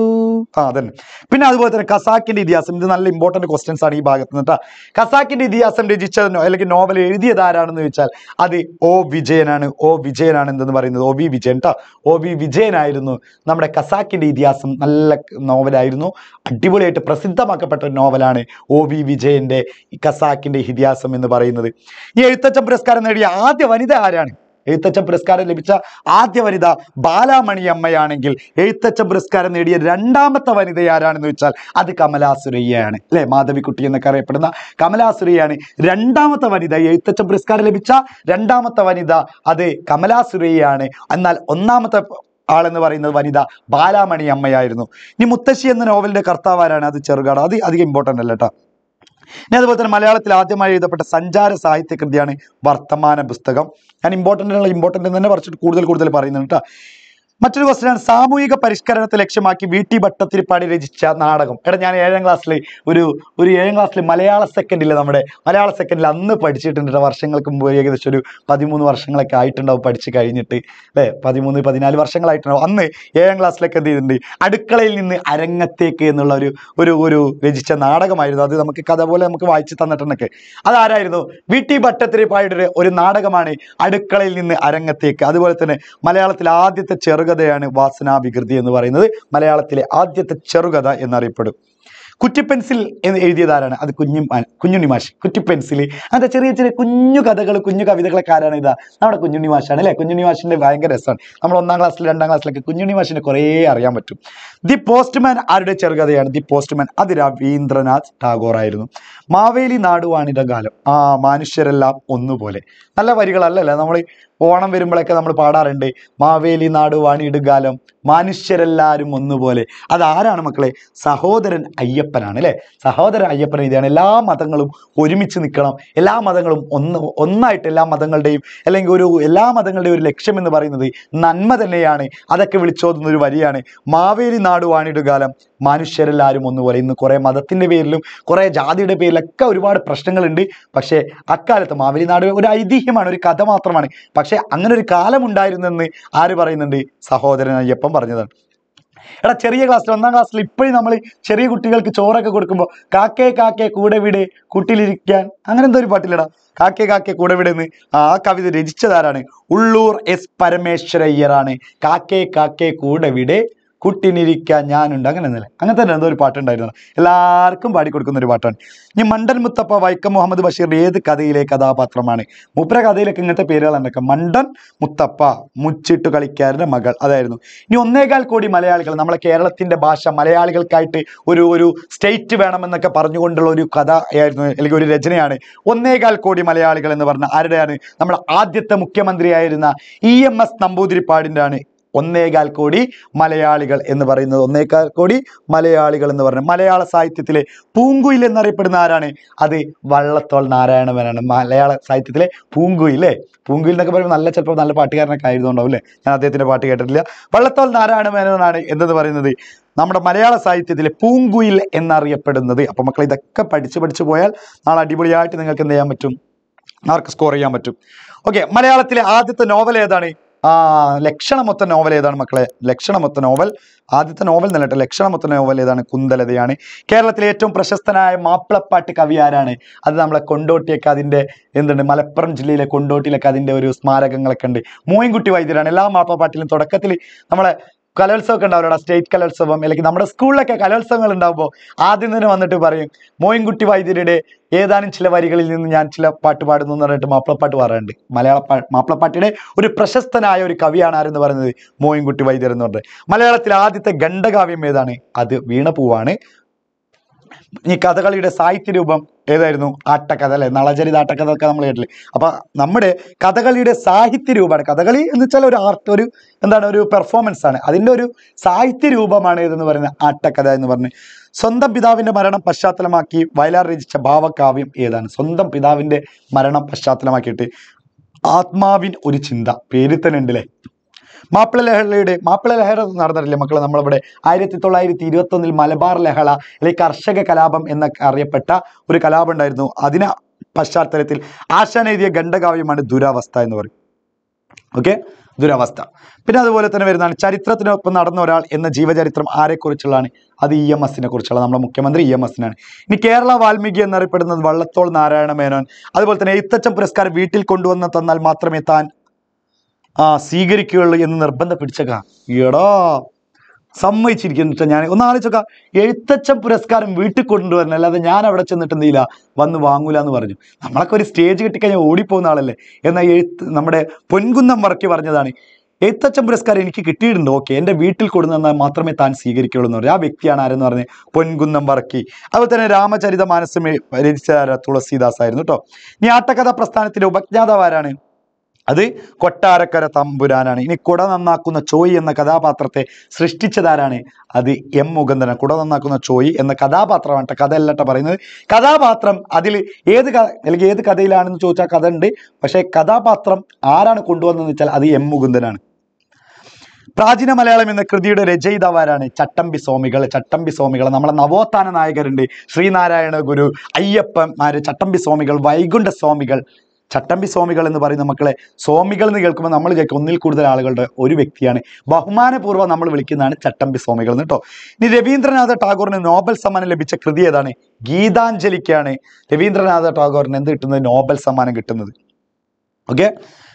A: ആ അതന്നെ പിന്നെ അതുപോലെ തന്നെ കസാക്കിന്റെ ഇതിഹാസം ഇത് നല്ല ഇമ്പോർട്ടൻറ്റ് ക്വസ്റ്റ്യൻസ് ആണ് ഈ ഭാഗത്ത് നിന്ന് കേട്ടോ ഖസാക്കിൻ്റെ ഇതിഹാസം രചിച്ചതിനോ അല്ലെങ്കിൽ നോവൽ എഴുതിയത് ആരാണെന്ന് ചോദിച്ചാൽ അത് ഒ വിജയനാണ് ഒ വിജയനാണ് എന്തെന്ന് പറയുന്നത് ഒ വി വിജയൻ കേട്ടോ ഒ വി വിജയനായിരുന്നു നമ്മുടെ ഖസാക്കിൻ്റെ ഇതിഹാസം നല്ല നോവലായിരുന്നു അടിപൊളിയായിട്ട് പ്രസിദ്ധമാക്കപ്പെട്ട ഒരു നോവലാണ് ഒ വി വിജയൻ്റെ ഖസാക്കിൻ്റെ ഇതിഹാസം എന്ന് പറയുന്നത് ഈ എഴുത്തച്ഛൻ പുരസ്കാരം നേടിയ ആദ്യ വനിത ആരാണ് എഴുത്തച്ഛൻ പുരസ്കാരം ലഭിച്ച ആദ്യ വനിത ബാലാമണി അമ്മയാണെങ്കിൽ എഴുത്തച്ഛൻ പുരസ്കാരം നേടിയ രണ്ടാമത്തെ വനിത ആരാണെന്ന് വെച്ചാൽ അത് കമലാസുരയ്യാണ് അല്ലെ മാധവിക്കുട്ടി എന്നൊക്കെ അറിയപ്പെടുന്ന കമലാസുരയ്യാണ് രണ്ടാമത്തെ വനിത എഴുത്തച്ഛൻ പുരസ്കാരം ലഭിച്ച രണ്ടാമത്തെ വനിത അത് കമലാസുരയ്യാണ് എന്നാൽ ഒന്നാമത്തെ ആളെന്ന് പറയുന്നത് വനിത ബാലാമണി അമ്മയായിരുന്നു ഇനി മുത്തശ്ശി എന്ന നോവലിന്റെ കർത്താവാരാണ് അത് ചെറുകാട് അത് അധികം ഇമ്പോർട്ടൻ്റ് അല്ല കേട്ടോ പിന്നെ അതുപോലെ തന്നെ മലയാളത്തിൽ ആദ്യമായി എഴുതപ്പെട്ട സഞ്ചാര സാഹിത്യകൃതിയാണ് വർത്തമാന പുസ്തകം ഞാൻ ഇമ്പോർട്ടൻ്റ് ഉള്ള ഇമ്പോർട്ടൻ്റ് തന്നെ പറിച്ചിട്ട് കൂടുതൽ കൂടുതൽ പറയുന്നുണ്ട് കേട്ടോ മറ്റൊരു ആണ് സാമൂഹിക പരിഷ്കരണത്തെ ലക്ഷ്യമാക്കി വി ടി ഭട്ടത്തിരിപ്പാടി രചിച്ച നാടകം എടാ ഞാൻ ഏഴാം ക്ലാസ്സിൽ ഒരു ഒരു ഏഴാം ക്ലാസ്സിൽ മലയാള സെക്കൻഡിൽ നമ്മുടെ മലയാള സെക്കൻഡിൽ അന്ന് പഠിച്ചിട്ടുണ്ട് വർഷങ്ങൾക്ക് മുമ്പ് ഏകദേശം ഒരു പതിമൂന്ന് വർഷങ്ങളൊക്കെ ആയിട്ടുണ്ടാവും പഠിച്ച് കഴിഞ്ഞിട്ട് അല്ലേ പതിമൂന്ന് പതിനാല് വർഷങ്ങളായിട്ടുണ്ടാവും അന്ന് ഏഴാം ക്ലാസ്സിലൊക്കെ എന്ത് ചെയ്തിട്ടുണ്ട് അടുക്കളയിൽ നിന്ന് അരങ്ങത്തേക്ക് എന്നുള്ള ഒരു ഒരു ഒരു രചിച്ച നാടകമായിരുന്നു അത് നമുക്ക് കഥ പോലെ നമുക്ക് വായിച്ച് തന്നിട്ടുണ്ടൊക്കെ അതാരായിരുന്നു വി ടി ഭട്ടത്തിരിപ്പാടിയുടെ ഒരു നാടകമാണ് അടുക്കളയിൽ നിന്ന് അരങ്ങത്തേക്ക് അതുപോലെ തന്നെ മലയാളത്തിൽ ആദ്യത്തെ ചെറു ചെറുകഥയാണ് വാസനാവികൃതി എന്ന് പറയുന്നത് മലയാളത്തിലെ ആദ്യത്തെ ചെറുകഥ എന്നറിയപ്പെടും കുറ്റിപ്പെൻസിൽ എന്ന് എഴുതിയതാരാണ് അത് കുഞ്ഞു കുഞ്ഞുണ്ണി മാഷ് കുറ്റിപ്പെൻസിൽ അങ്ങനത്തെ ചെറിയ ചെറിയ കുഞ്ഞു കഥകൾ കുഞ്ഞു കവിതകളൊക്കെ ആരാണ് ഇതാ നമ്മുടെ കുഞ്ഞുണ്ണി മാഷാണ് അല്ലേ കുഞ്ഞുണ്ണി മാഷിൻ്റെ ഭയങ്കര രസമാണ് നമ്മൾ ഒന്നാം ക്ലാസ്സിൽ രണ്ടാം ക്ലാസ്സിലൊക്കെ കുഞ്ഞുണ്ണി മാഷിനെ കുറേ അറിയാൻ പറ്റും ദി പോസ്റ്റ്മാൻ ആരുടെ ചെറുകഥയാണ് ദി പോസ്റ്റ്മാൻ അത് രവീന്ദ്രനാഥ് ടാഗോർ ആയിരുന്നു മാവേലി നാടുവാണിത കാലം ആ മനുഷ്യരെല്ലാം ഒന്നുപോലെ നല്ല വരികളല്ലല്ലേ നമ്മൾ ഓണം വരുമ്പോഴൊക്കെ നമ്മൾ പാടാറുണ്ട് മാവേലി കാലം മനുഷ്യരെല്ലാവരും ഒന്നുപോലെ അതാരാണ് മക്കളെ സഹോദരൻ അയ്യപ്പനാണ് അല്ലേ സഹോദരൻ അയ്യപ്പൻ ഇതാണ് എല്ലാ മതങ്ങളും ഒരുമിച്ച് നിൽക്കണം എല്ലാ മതങ്ങളും ഒന്ന് ഒന്നായിട്ട് എല്ലാ മതങ്ങളുടെയും അല്ലെങ്കിൽ ഒരു എല്ലാ മതങ്ങളുടെയും ഒരു ലക്ഷ്യം എന്ന് പറയുന്നത് നന്മ തന്നെയാണ് അതൊക്കെ വിളിച്ചോതുന്ന ഒരു വരിയാണ് മാവേലി കാലം മനുഷ്യരെല്ലാവരും പോലെ ഇന്ന് കുറേ മതത്തിൻ്റെ പേരിലും കുറേ ജാതിയുടെ പേരിലൊക്കെ ഒരുപാട് പ്രശ്നങ്ങളുണ്ട് പക്ഷേ അക്കാലത്ത് നാട് ഒരു ഐതിഹ്യമാണ് ഒരു കഥ മാത്രമാണ് പക്ഷേ അങ്ങനെ ഒരു കാലമുണ്ടായിരുന്നെന്ന് ആര് പറയുന്നുണ്ട് സഹോദരൻ അയ്യപ്പൻ പറഞ്ഞതാണ് എടാ ചെറിയ ക്ലാസ്സിൽ ഒന്നാം ക്ലാസ്സിൽ ഇപ്പോഴും നമ്മൾ ചെറിയ കുട്ടികൾക്ക് ചോറൊക്കെ കൊടുക്കുമ്പോൾ കാക്കേ കാക്കേ കൂടെ വിടെ കുട്ടിയിലിരിക്കാൻ അങ്ങനെ എന്തോ ഒരു പാട്ടില്ലടാ കാക്കേ കാക്കേ കൂടെ വിടുന്ന് ആ കവിത രചിച്ചതാരാണ് ഉള്ളൂർ എസ് പരമേശ്വരയ്യറാണ് കാക്കേ കാക്കേ കൂടെ വിടേ കുട്ടിനിരിക്കാൻ ഞാനുണ്ട് അങ്ങനെ എന്നല്ലേ അങ്ങനെ തന്നെ എന്തോ ഒരു പാട്ടുണ്ടായിരുന്നു എല്ലാവർക്കും പാടിക്കൊടുക്കുന്ന ഒരു പാട്ടാണ് ഈ മണ്ടൻ മുത്തപ്പ വൈക്കം മുഹമ്മദ് ബഷീറിൻ്റെ ഏത് കഥയിലെ കഥാപാത്രമാണ് മുപ്ര കഥയിലൊക്കെ ഇങ്ങനത്തെ പേരുകളാണ് മണ്ടൻ മുത്തപ്പ മുച്ചിട്ട് കളിക്കാരുടെ മകൾ അതായിരുന്നു ഇനി ഒന്നേകാൽ കോടി മലയാളികൾ നമ്മളെ കേരളത്തിൻ്റെ ഭാഷ മലയാളികൾക്കായിട്ട് ഒരു ഒരു സ്റ്റേറ്റ് വേണമെന്നൊക്കെ പറഞ്ഞുകൊണ്ടുള്ള ഒരു കഥ ആയിരുന്നു അല്ലെങ്കിൽ ഒരു രചനയാണ് ഒന്നേകാൽ കോടി മലയാളികൾ എന്ന് പറഞ്ഞ ആരുടെയാണ് നമ്മുടെ ആദ്യത്തെ മുഖ്യമന്ത്രിയായിരുന്ന ഇ എം എസ് നമ്പൂതിരിപ്പാടിൻ്റെ ആണ് ഒന്നേകാൽ കോടി മലയാളികൾ എന്ന് പറയുന്നത് ഒന്നേകാൽ കോടി മലയാളികൾ എന്ന് പറയുന്നത് മലയാള സാഹിത്യത്തിലെ പൂങ്കുയിൽ എന്നറിയപ്പെടുന്ന ആരാണ് അത് വള്ളത്തോൾ നാരായണവനാണ് മലയാള സാഹിത്യത്തിലെ പൂങ്കുയിൽ അല്ലേ പൂങ്കുയിൽ എന്നൊക്കെ പറയുമ്പോൾ നല്ല ചിലപ്പോൾ നല്ല പാട്ടുകാരനൊക്കെ ആയിരുന്നുണ്ടാവും അല്ലേ ഞാൻ അദ്ദേഹത്തിൻ്റെ പാട്ട് കേട്ടിട്ടില്ല വള്ളത്തോൾ നാരായണമേനോനാണ് എന്തെന്ന് പറയുന്നത് നമ്മുടെ മലയാള സാഹിത്യത്തിലെ പൂങ്കുയിൽ എന്നറിയപ്പെടുന്നത് അപ്പം മക്കൾ ഇതൊക്കെ പഠിച്ച് പഠിച്ചു പോയാൽ നാളെ അടിപൊളിയായിട്ട് നിങ്ങൾക്ക് എന്ത് ചെയ്യാൻ പറ്റും അവർക്ക് സ്കോർ ചെയ്യാൻ പറ്റും ഓക്കെ മലയാളത്തിലെ ആദ്യത്തെ നോവൽ ഏതാണ് ലക്ഷണമൊത്ത നോവൽ ഏതാണ് മക്കളെ ലക്ഷണമൊത്ത നോവൽ ആദ്യത്തെ നോവൽ നല്ലട്ടെ ലക്ഷണമൊത്ത നോവൽ ഏതാണ് കുന്തലതയാണ് കേരളത്തിലെ ഏറ്റവും പ്രശസ്തനായ മാപ്പിളപ്പാട്ട് കവി ആരാണ് അത് നമ്മളെ കൊണ്ടോട്ടിയൊക്കെ അതിൻ്റെ എന്തുണ്ട് മലപ്പുറം ജില്ലയിലെ കൊണ്ടോട്ടിയിലൊക്കെ അതിൻ്റെ ഒരു സ്മാരകങ്ങളൊക്കെ ഉണ്ട് മൂയൻകുട്ടി വൈദ്യരാണ് എല്ലാ മാപ്പിളപ്പാട്ടിലും തുടക്കത്തിൽ നമ്മളെ കലോത്സവമൊക്കെ ഉണ്ടാവില്ലടാ സ്റ്റേറ്റ് കലോത്സവം അല്ലെങ്കിൽ നമ്മുടെ സ്കൂളിലൊക്കെ കലോത്സവങ്ങൾ ഉണ്ടാകുമ്പോൾ ആദ്യം തന്നെ വന്നിട്ട് പറയും മോയിൻകുട്ടി വൈദ്യരുടെ ഏതാനും ചില വരികളിൽ നിന്ന് ഞാൻ ചില പാട്ട് പാടുന്നു എന്ന് പറഞ്ഞിട്ട് മാപ്പിളപ്പാട്ട് പറയാറുണ്ട് മലയാള മാപ്പിളപ്പാട്ടിയുടെ ഒരു പ്രശസ്തനായ ഒരു കവിയാണ് ആരെന്ന് പറയുന്നത് മോയിൻകുട്ടി വൈദ്യർ എന്ന് പറഞ്ഞത് മലയാളത്തിലെ ആദ്യത്തെ ഖണ്ഡകാവ്യം ഏതാണ് അത് വീണപൂവാണ് ഈ കഥകളിയുടെ സാഹിത്യരൂപം ഏതായിരുന്നു ആട്ടക്കഥ അല്ലെ നളചരിത ആട്ടക്കഥ ഒക്കെ നമ്മൾ കേട്ടില്ലേ അപ്പൊ നമ്മുടെ കഥകളിയുടെ സാഹിത്യ രൂപമാണ് കഥകളി എന്ന് വെച്ചാൽ ഒരു ആർട്ട് ഒരു എന്താണ് ഒരു പെർഫോമൻസ് ആണ് അതിൻ്റെ ഒരു സാഹിത്യ രൂപമാണ് ഇതെന്ന് പറയുന്നത് ആട്ടക്കഥ എന്ന് പറഞ്ഞ് സ്വന്തം പിതാവിന്റെ മരണം പശ്ചാത്തലമാക്കി വയലാർ രചിച്ച ഭാവകാവ്യം ഏതാണ് സ്വന്തം പിതാവിന്റെ മരണം പശ്ചാത്തലമാക്കിയിട്ട് ആത്മാവിൻ ഒരു ചിന്ത പേരിൽ തന്നെ ഉണ്ടല്ലേ മാപ്പിള ലഹളയുടെ മാപ്പിള ലഹള നടന്നിട്ടില്ലേ മക്കളെ നമ്മളിവിടെ ആയിരത്തി തൊള്ളായിരത്തി ഇരുപത്തൊന്നിൽ മലബാർ ലഹള അല്ലെങ്കിൽ കർഷക കലാപം എന്നൊക്കെ അറിയപ്പെട്ട ഒരു കലാപം ഉണ്ടായിരുന്നു അതിന് പശ്ചാത്തലത്തിൽ ആശാൻ എഴുതിയ ഖണ്ഡകാവ്യമാണ് ദുരാവസ്ഥ എന്ന് പറയും ഓക്കെ ദുരവസ്ഥ പിന്നെ അതുപോലെ തന്നെ വരുന്നതാണ് ചരിത്രത്തിനൊപ്പം നടന്ന ഒരാൾ എന്ന ജീവചരിത്രം ആരെക്കുറിച്ചുള്ളതാണ് അത് ഇ എം എസിനെ കുറിച്ചുള്ള നമ്മുടെ മുഖ്യമന്ത്രി ഇ എം എസിനാണ് ഇനി കേരള വാൽമീകി എന്നറിയപ്പെടുന്നത് വള്ളത്തോൾ നാരായണ മേനോൻ അതുപോലെ തന്നെ ഇത്തച്ചം പുരസ്കാരം വീട്ടിൽ കൊണ്ടുവന്ന് തന്നാൽ മാത്രമേ താൻ ആ സ്വീകരിക്കുകയുള്ളൂ എന്ന് നിർബന്ധം പിടിച്ചേക്കാം എടോ സമ്മതിച്ചിരിക്കുന്നു ഞാൻ ഒന്ന് ആലോചിച്ചോക്ക എഴുത്തച്ഛൻ പുരസ്കാരം വീട്ടിൽ കൊണ്ടുവരണം അല്ലാതെ ഞാൻ അവിടെ ചെന്നിട്ട് എന്തില്ല വന്ന് വാങ്ങൂല എന്ന് പറഞ്ഞു നമ്മളൊക്കെ ഒരു സ്റ്റേജ് കിട്ടിക്കഴിഞ്ഞാൽ ഓടിപ്പോകുന്ന ആളല്ലേ എന്നാൽ എഴുത്ത് നമ്മുടെ പൊൻകുന്നം വറക്കി പറഞ്ഞതാണ് എഴുത്തച്ഛൻ പുരസ്കാരം എനിക്ക് കിട്ടിയിട്ടുണ്ട് ഓക്കെ എൻ്റെ വീട്ടിൽ കൊടുന്നെന്നാൽ മാത്രമേ താൻ സ്വീകരിക്കുകയുള്ളൂ എന്ന് പറഞ്ഞു ആ വ്യക്തിയാണ് ആരെന്ന് പറഞ്ഞ് പൊൻകുന്നം വറക്കി അതുപോലെ തന്നെ രാമചരിത മാനസം രചിച്ച തുളസീദാസ് ആയിരുന്നു കേട്ടോ ഞാട്ടകഥ പ്രസ്ഥാനത്തിൻ്റെ ഉപജ്ഞാതാവ് അത് കൊട്ടാരക്കര തമ്പുരാനാണ് ഇനി കുട നന്നാക്കുന്ന ചോയി എന്ന കഥാപാത്രത്തെ സൃഷ്ടിച്ചതാരാണ് അത് എം മുകുന്ദനാണ് കുട നന്നാക്കുന്ന ചോയി എന്ന കഥാപാത്രമാണ് കഥ അല്ലട്ട പറയുന്നത് കഥാപാത്രം അതിൽ ഏത് അല്ലെങ്കിൽ ഏത് കഥയിലാണെന്ന് ചോദിച്ചാൽ കഥ ഉണ്ട് പക്ഷേ കഥാപാത്രം ആരാണ് കൊണ്ടുവന്നതെന്ന് വെച്ചാൽ അത് എം മുകുന്ദനാണ് പ്രാചീന മലയാളം എന്ന കൃതിയുടെ രചയിതാവാരാണ് ചട്ടമ്പി സ്വാമികൾ ചട്ടമ്പി സ്വാമികൾ നമ്മളെ നവോത്ഥാന നായകരുണ്ട് ശ്രീനാരായണ ഗുരു അയ്യപ്പന്മാര് ചട്ടമ്പി സ്വാമികൾ വൈകുണ്ഠ സ്വാമികൾ ചട്ടമ്പി സ്വാമികൾ എന്ന് പറയുന്ന മക്കളെ സ്വാമികൾ എന്ന് കേൾക്കുമ്പോൾ നമ്മൾ കേൾക്കും ഒന്നിൽ കൂടുതൽ ആളുകളുടെ ഒരു വ്യക്തിയാണ് ബഹുമാനപൂർവ്വം നമ്മൾ വിളിക്കുന്നതാണ് ചട്ടമ്പി സ്വാമികൾ എന്ന് കേട്ടോ ഇനി രവീന്ദ്രനാഥ ടാഗോറിന് നോബൽ സമ്മാനം ലഭിച്ച കൃതി ഏതാണ് ഗീതാഞ്ജലിക്കാണ് രവീന്ദ്രനാഥ ടാഗോറിന് എന്ത് കിട്ടുന്നത് നോബൽ സമ്മാനം കിട്ടുന്നത് ഓക്കെ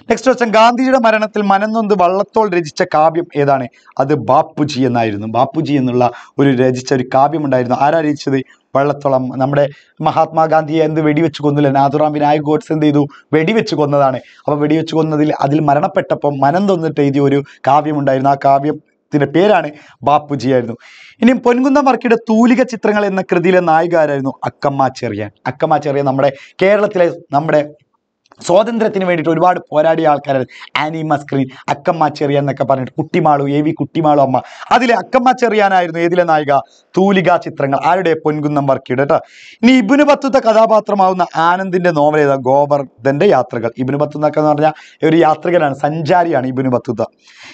A: നെക്സ്റ്റ് ക്വസ്റ്റൻ ഗാന്ധിജിയുടെ മരണത്തിൽ മനന്നൊന്ത് വള്ളത്തോൾ രചിച്ച കാവ്യം ഏതാണ് അത് ബാപ്പുജി എന്നായിരുന്നു ബാപ്പുജി എന്നുള്ള ഒരു രചിച്ച ഒരു കാവ്യം ഉണ്ടായിരുന്നു ആരാ രചിച്ചത് വള്ളത്തോളം നമ്മുടെ മഹാത്മാഗാന്ധിയെ എന്ത് വെടിവെച്ച് കൊന്നില്ല നാഥുറാം വിനായക് ഗോഡ്സ് എന്ത് ചെയ്തു വെടിവെച്ച് കൊന്നതാണ് അപ്പോൾ വെടിവെച്ച് കൊന്നതിൽ അതിൽ മരണപ്പെട്ടപ്പോൾ മനം തൊന്നിട്ട് എഴുതിയ ഒരു കാവ്യം ഉണ്ടായിരുന്നു ആ കാവ്യം പേരാണ് ബാപ്പുജി ആയിരുന്നു ഇനി പൊൻകുന്നം വർക്കിയുടെ തൂലിക ചിത്രങ്ങൾ എന്ന കൃതിയിലെ നായികാരായിരുന്നു അക്കമ്മ ചെറിയാൻ അക്കമ്മ ചെറിയാൻ നമ്മുടെ കേരളത്തിലെ നമ്മുടെ സ്വാതന്ത്ര്യത്തിന് വേണ്ടിയിട്ട് ഒരുപാട് പോരാടിയ ആൾക്കാർ ആനിമ സ്ക്രീൻ അക്കമ്മ ചെറിയ എന്നൊക്കെ പറഞ്ഞിട്ട് കുട്ടിമാളു എ വി കുട്ടിമാളു അമ്മ അതിലെ അക്കമ്മ ചെറിയാനായിരുന്നു ഏതിലെ നായിക തൂലിക ചിത്രങ്ങൾ ആരുടെ പൊൻകുന്നം ചെയ്തു കേട്ടോ ഇനി ഇബിനു പത്തുത്ത കഥാപാത്രമാവുന്ന ആനന്ദിന്റെ നോവൽ ഏതാ ഗോവർദ്ധന്റെ യാത്രകൾ ഇബിന് പത്തുന്നൊക്കെ എന്ന് പറഞ്ഞാൽ ഒരു യാത്രികനാണ് സഞ്ചാരിയാണ് ഇബിനു പത്തുത്ത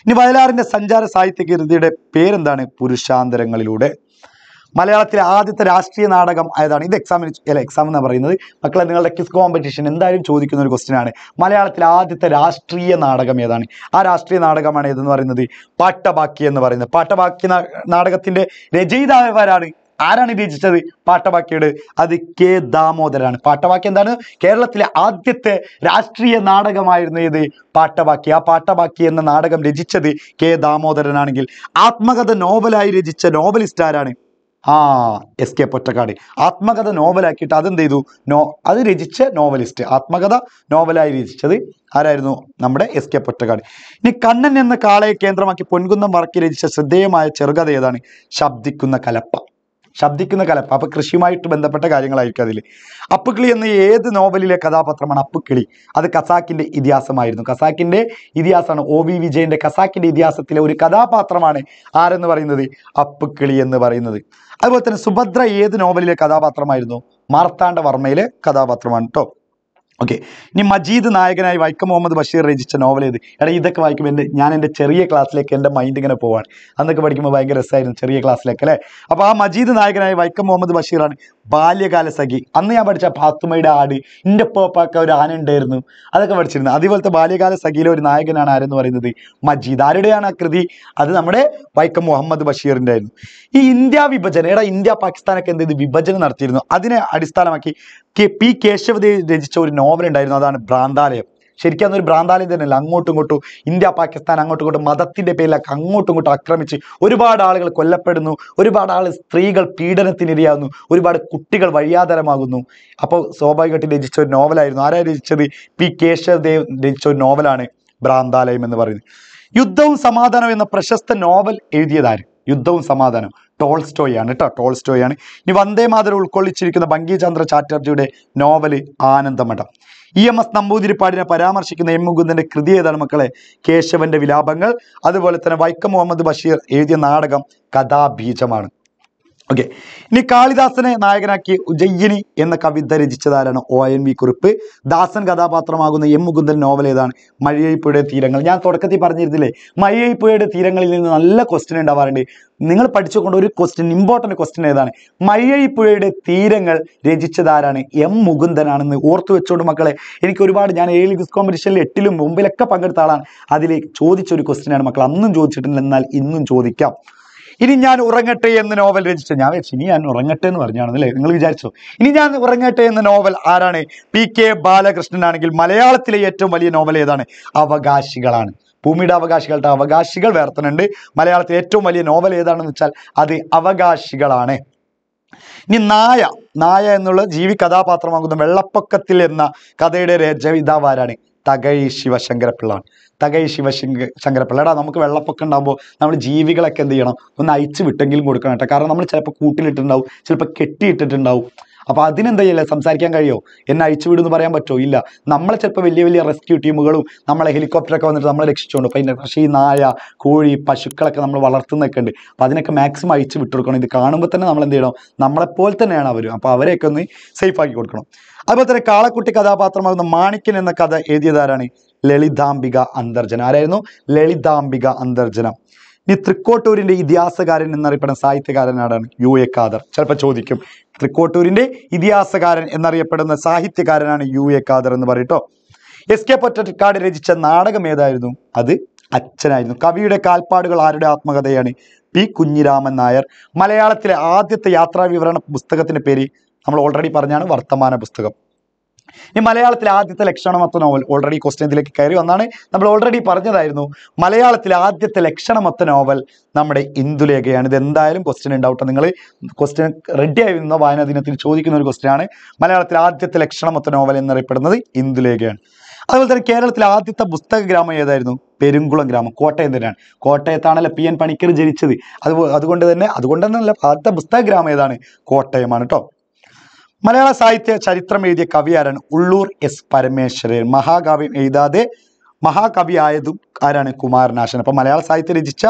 A: ഇനി വയലാറിന്റെ സഞ്ചാര സാഹിത്യകൃതിയുടെ പേരെന്താണ് പുരുഷാന്തരങ്ങളിലൂടെ മലയാളത്തിലെ ആദ്യത്തെ രാഷ്ട്രീയ നാടകം ആയതാണ് ഇത് എക്സാമിന് അല്ല എക്സാം എന്ന് പറയുന്നത് മക്കളെ നിങ്ങളുടെ ക്വിസ് കോമ്പറ്റീഷൻ എന്തായാലും ചോദിക്കുന്ന ഒരു ക്വസ്റ്റ്യൻ ആണ് മലയാളത്തിലെ ആദ്യത്തെ രാഷ്ട്രീയ നാടകം ഏതാണ് ആ രാഷ്ട്രീയ നാടകമാണ് ഏതെന്ന് പറയുന്നത് പാട്ടബാക്കി എന്ന് പറയുന്നത് പാട്ടബാക്കി നാടകത്തിന്റെ രചയിതാവരാണ് ആരാണ് രചിച്ചത് പാട്ടവാക്കിയുടെ അത് കെ ദാമോദരാണ് പാട്ടവാക്കി എന്താണ് കേരളത്തിലെ ആദ്യത്തെ രാഷ്ട്രീയ നാടകമായിരുന്നു ഇത് പാട്ടവാക്കി ആ പാട്ടവാക്കി എന്ന നാടകം രചിച്ചത് കെ ദാമോദരനാണെങ്കിൽ ആത്മകഥ നോവലായി രചിച്ച നോവലിസ്റ്റ് ആരാണ് ആ എസ് കെ പൊറ്റക്കാട് ആത്മകഥ നോവലാക്കിയിട്ട് അതെന്ത് ചെയ്തു നോ അത് രചിച്ച നോവലിസ്റ്റ് ആത്മകഥ നോവലായി രചിച്ചത് ആരായിരുന്നു നമ്മുടെ എസ് കെ പൊറ്റക്കാട് ഇനി കണ്ണൻ എന്ന കാളയെ കേന്ദ്രമാക്കി പൊൻകുന്നം വറക്കി രചിച്ച ശ്രദ്ധേയമായ ചെറുകഥ ഏതാണ് ശബ്ദിക്കുന്ന കലപ്പ ശബ്ദിക്കുന്ന കലപ്പ് അപ്പോൾ കൃഷിയുമായിട്ട് ബന്ധപ്പെട്ട കാര്യങ്ങളായിരിക്കും അതിൽ അപ്പുക്കിളി എന്ന ഏത് നോവലിലെ കഥാപാത്രമാണ് അപ്പുക്കിളി അത് കസാക്കിൻ്റെ ഇതിഹാസമായിരുന്നു കസാക്കിൻ്റെ ഇതിഹാസമാണ് ഒ വി വിജയൻ്റെ കസാക്കിൻ്റെ ഇതിഹാസത്തിലെ ഒരു കഥാപാത്രമാണ് ആരെന്ന് പറയുന്നത് അപ്പുക്കിളി എന്ന് പറയുന്നത് അതുപോലെ തന്നെ സുഭദ്ര ഏത് നോവലിലെ കഥാപാത്രമായിരുന്നു മാർത്താണ്ഡ വർമ്മയിലെ കഥാപാത്രമാണ് കേട്ടോ ഓക്കെ ഇനി മജീദ് നായകനായി വൈക്കം മുഹമ്മദ് ബഷീർ രചിച്ച നോവൽ ഏത് എടാ ഇതൊക്കെ വായിക്കുമ്പോൾ എൻ്റെ ഞാൻ എൻ്റെ ചെറിയ ക്ലാസ്സിലേക്ക് എൻ്റെ മൈൻഡ് ഇങ്ങനെ പോവാണ് അന്നൊക്കെ പഠിക്കുമ്പോൾ ഭയങ്കര രസമായിരുന്നു ചെറിയ ക്ലാസ്സിലേക്ക് അല്ലേ അപ്പോൾ ആ മജീദ് നായകനായി വൈക്കം മുഹമ്മദ് ബഷീറാണ് ബാല്യകാല സഖി അന്ന് ഞാൻ പഠിച്ച പാത്തുമ്മയുടെ ആട് എൻ്റെ ഉപ്പാപ്പാക്ക ഒരു ആന ഉണ്ടായിരുന്നു അതൊക്കെ പഠിച്ചിരുന്നു അതുപോലത്തെ ബാല്യകാല സഖിയിലെ ഒരു നായകനാണ് ആരെന്ന് പറയുന്നത് മജീദ് ആരുടെയാണ് ആ കൃതി അത് നമ്മുടെ വൈക്കം മുഹമ്മദ് ബഷീറിൻ്റെ ആയിരുന്നു ഈ ഇന്ത്യ വിഭജനം എടാ ഇന്ത്യ പാകിസ്ഥാനൊക്കെ എന്ത് ചെയ്ത് വിഭജനം നടത്തിയിരുന്നു അതിനെ അടിസ്ഥാനമാക്കി കെ പി കേശവദേവ് രചിച്ച ഒരു നോവൽ ഉണ്ടായിരുന്നു അതാണ് ഭ്രാന്താലയം ശരിക്കും അതൊരു ഭ്രാന്താലയം തന്നെയല്ല അങ്ങോട്ടും ഇങ്ങോട്ടും ഇന്ത്യ പാകിസ്ഥാൻ അങ്ങോട്ടും ഇങ്ങോട്ടും മതത്തിന്റെ പേരിലൊക്കെ അങ്ങോട്ടും ഇങ്ങോട്ടും ആക്രമിച്ച് ഒരുപാട് ആളുകൾ കൊല്ലപ്പെടുന്നു ഒരുപാട് ആൾ സ്ത്രീകൾ പീഡനത്തിനിരയാകുന്നു ഒരുപാട് കുട്ടികൾ വഴിയാതരമാകുന്നു അപ്പോൾ സ്വാഭാവികമായിട്ട് രചിച്ച ഒരു നോവലായിരുന്നു ആരാ രചിച്ചത് പി കേശവദേവ് രചിച്ച ഒരു നോവലാണ് ഭ്രാന്താലയം എന്ന് പറയുന്നത് യുദ്ധവും സമാധാനവും എന്ന പ്രശസ്ത നോവൽ എഴുതിയതാര് യുദ്ധവും സമാധാനം ടോൾസ്റ്റോയാണ് ആണ് കേട്ടോ ടോൾസ്റ്റോയ് ഇനി വന്ദേ മാതരം ഉൾക്കൊള്ളിച്ചിരിക്കുന്ന ബങ്കി ചന്ദ്ര ചാറ്റർജിയുടെ novel Anandamath E M S നമ്പൂതിരിപ്പാടിനെ പരാമർശിക്കുന്ന എം മുകുന്ദന്റെ കൃതി ഏതാണ് മക്കളെ കേശവന്റെ വിലാപങ്ങൾ അതുപോലെ തന്നെ വൈക്കം മുഹമ്മദ് ബഷീർ എഴുതിയ നാടകം കഥാബീജമാണ് ഓക്കെ ഇനി കാളിദാസനെ നായകനാക്കി ഉജ്ജയിനി എന്ന കവിത രചിച്ചതാരാണ് O N V Kurup Dasan കഥാപാത്രമാകുന്ന എം മുകുന്ദൻ നോവൽ ഏതാണ് മഴയപ്പുഴയുടെ തീരങ്ങൾ ഞാൻ തുടക്കത്തിൽ പറഞ്ഞിരുന്നില്ലേ മഴയപ്പുഴയുടെ തീരങ്ങളിൽ നിന്ന് നല്ല ക്വസ്റ്റ്യൻ ഉണ്ടാവാറുണ്ട് നിങ്ങൾ പഠിച്ചുകൊണ്ട് ഒരു ക്വസ്റ്റ്യൻ ഇമ്പോർട്ടൻറ്റ് ക്വസ്റ്റ്യൻ ഏതാണ് മഴയപ്പുഴയുടെ തീരങ്ങൾ രചിച്ചതാരാണ് എം മുകുന്ദനാണെന്ന് ഓർത്തു വെച്ചോണ്ട് മക്കളെ എനിക്ക് ഒരുപാട് ഞാൻ ഏഴ് ക്വിസ് കോമ്പറ്റീഷനിൽ എട്ടിലും മുമ്പിലൊക്കെ പങ്കെടുത്ത ആളാണ് ഒരു ചോദിച്ചൊരു ക്വസ്റ്റ്യനാണ് മക്കൾ അന്നും ചോദിച്ചിട്ടില്ല എന്നാൽ ഇന്നും ചോദിക്കാം ഇനി ഞാൻ ഉറങ്ങട്ടെ എന്ന് നോവൽ രചിച്ച ഞാൻ വിചാരിച്ചു ഇനി ഞാൻ ഉറങ്ങട്ടെ എന്ന് പറഞ്ഞാണെന്നല്ലേ നിങ്ങൾ വിചാരിച്ചോ ഇനി ഞാൻ ഉറങ്ങട്ടെ എന്ന നോവൽ ആരാണ് പി കെ ബാലകൃഷ്ണൻ ആണെങ്കിൽ മലയാളത്തിലെ ഏറ്റവും വലിയ നോവൽ ഏതാണ് അവകാശികളാണ് ഭൂമിയുടെ അവകാശികളുടെ അവകാശികൾ വേർത്തനുണ്ട് മലയാളത്തിലെ ഏറ്റവും വലിയ നോവൽ ഏതാണെന്ന് വെച്ചാൽ അത് അവകാശികളാണ് ഇനി നായ നായ എന്നുള്ള ജീവി കഥാപാത്രമാകുന്ന വെള്ളപ്പൊക്കത്തിൽ എന്ന കഥയുടെ രചയിതാവാരാണ് തകഴി ശിവശങ്കരപ്പിള്ള തകഴി ശിവശങ്ക ശങ്കരപ്പിള്ള എടാ നമുക്ക് വെള്ളപ്പൊക്കം ഉണ്ടാകുമ്പോൾ നമ്മൾ ജീവികളൊക്കെ എന്ത് ചെയ്യണം ഒന്ന് അയച്ചു വിട്ടെങ്കിലും കൊടുക്കണം കേട്ടോ കാരണം നമ്മൾ ചിലപ്പോൾ കൂട്ടിലിട്ടുണ്ടാവും ചിലപ്പോൾ കെട്ടിയിട്ടിട്ടുണ്ടാവും അപ്പോൾ അതിനെന്താ ചെയ്യില്ല സംസാരിക്കാൻ കഴിയുമോ എന്നെ അഴിച്ചുവിടുമെന്ന് പറയാൻ പറ്റുമോ ഇല്ല നമ്മളെ ചിലപ്പോൾ വലിയ വലിയ റെസ്ക്യൂ ടീമുകളും നമ്മളെ ഹെലികോപ്റ്ററൊക്കെ വന്നിട്ട് നമ്മളെ രക്ഷിച്ചുകൊണ്ട് പിന്നെ പക്ഷേ ഈ നായ കോഴി പശുക്കളൊക്കെ നമ്മൾ വളർത്തുന്നൊക്കെ ഉണ്ട് അപ്പോൾ അതിനൊക്കെ മാക്സിമം അഴിച്ചു വിട്ടുകൊടുക്കണം ഇത് കാണുമ്പോൾ തന്നെ നമ്മൾ എന്ത് ചെയ്യണം നമ്മളെപ്പോലെ തന്നെയാണ് അവർ അപ്പോൾ അവരെയൊക്കെ ഒന്ന് സേഫ് ആക്കി കൊടുക്കണം അതുപോലെ തന്നെ കാളക്കുട്ടി കഥാപാത്രമാകുന്ന മാണിക്കൻ എന്ന കഥ എഴുതിയതാരാണ് ലളിതാംബിക അന്തർജന ആരായിരുന്നു ലളിതാംബിക അന്തർജനം ഇനി തൃക്കോട്ടൂരിൻ്റെ ഇതിഹാസകാരൻ എന്നറിയപ്പെടുന്ന സാഹിത്യകാരനാണ് യു എ ഖാദർ ചിലപ്പോൾ ചോദിക്കും തൃക്കോട്ടൂരിൻ്റെ ഇതിഹാസകാരൻ എന്നറിയപ്പെടുന്ന സാഹിത്യകാരനാണ് യു എ ഖാദർ എന്ന് പറയട്ടോ എസ് കെ പൊറ്റക്കാട് രചിച്ച നാടകം ഏതായിരുന്നു അത് അച്ഛനായിരുന്നു കവിയുടെ കാൽപ്പാടുകൾ ആരുടെ ആത്മകഥയാണ് പി കുഞ്ഞിരാമൻ നായർ മലയാളത്തിലെ ആദ്യത്തെ യാത്രാ വിവരണ പുസ്തകത്തിൻ്റെ പേര് നമ്മൾ ഓൾറെഡി പറഞ്ഞാണ് വർത്തമാന പുസ്തകം ഈ മലയാളത്തിലെ ആദ്യത്തെ ലക്ഷണമത്ത നോവൽ ഓൾറെഡി ക്വസ്റ്റ്യനിലേക്ക് കയറി വന്നാണ് നമ്മൾ ഓൾറെഡി പറഞ്ഞതായിരുന്നു മലയാളത്തിലെ ആദ്യത്തെ ലക്ഷണമത്ത നോവൽ നമ്മുടെ ഇന്ദുലേഖയാണ് ഇത് എന്തായാലും ക്വസ്റ്റ്യൻ ഉണ്ടാവട്ടെ നിങ്ങൾ ക്വസ്റ്റ്യൻ റെഡി ആയി നിന്ന വായന ദിനത്തിൽ ചോദിക്കുന്ന ഒരു ക്വസ്റ്റ്യൻ ആണ് മലയാളത്തിലെ ആദ്യത്തെ ലക്ഷണമത്ത നോവൽ എന്നറിയപ്പെടുന്നത് ഇന്ദുലേഖയാണ് അതുപോലെ തന്നെ കേരളത്തിലെ ആദ്യത്തെ പുസ്തക ഗ്രാമം ഏതായിരുന്നു പെരുങ്കുളം ഗ്രാമം കോട്ടയം തന്നെയാണ് കോട്ടയത്താണല്ലോ പി എൻ പണിക്കർ ജനിച്ചത് അത് അതുകൊണ്ട് തന്നെ അതുകൊണ്ട് ആദ്യത്തെ പുസ്തക ഗ്രാമം ഏതാണ് കോട്ടയമാണ് കേട്ടോ മലയാള സാഹിത്യ ചരിത്രം എഴുതിയ കവി ആരാണ് ഉള്ളൂർ എസ് പരമേശ്വരൻ മഹാകാവ്യം എഴുതാതെ മഹാകവി ആയതും ആരാണ് കുമാരനാശൻ അപ്പം മലയാള സാഹിത്യം രചിച്ച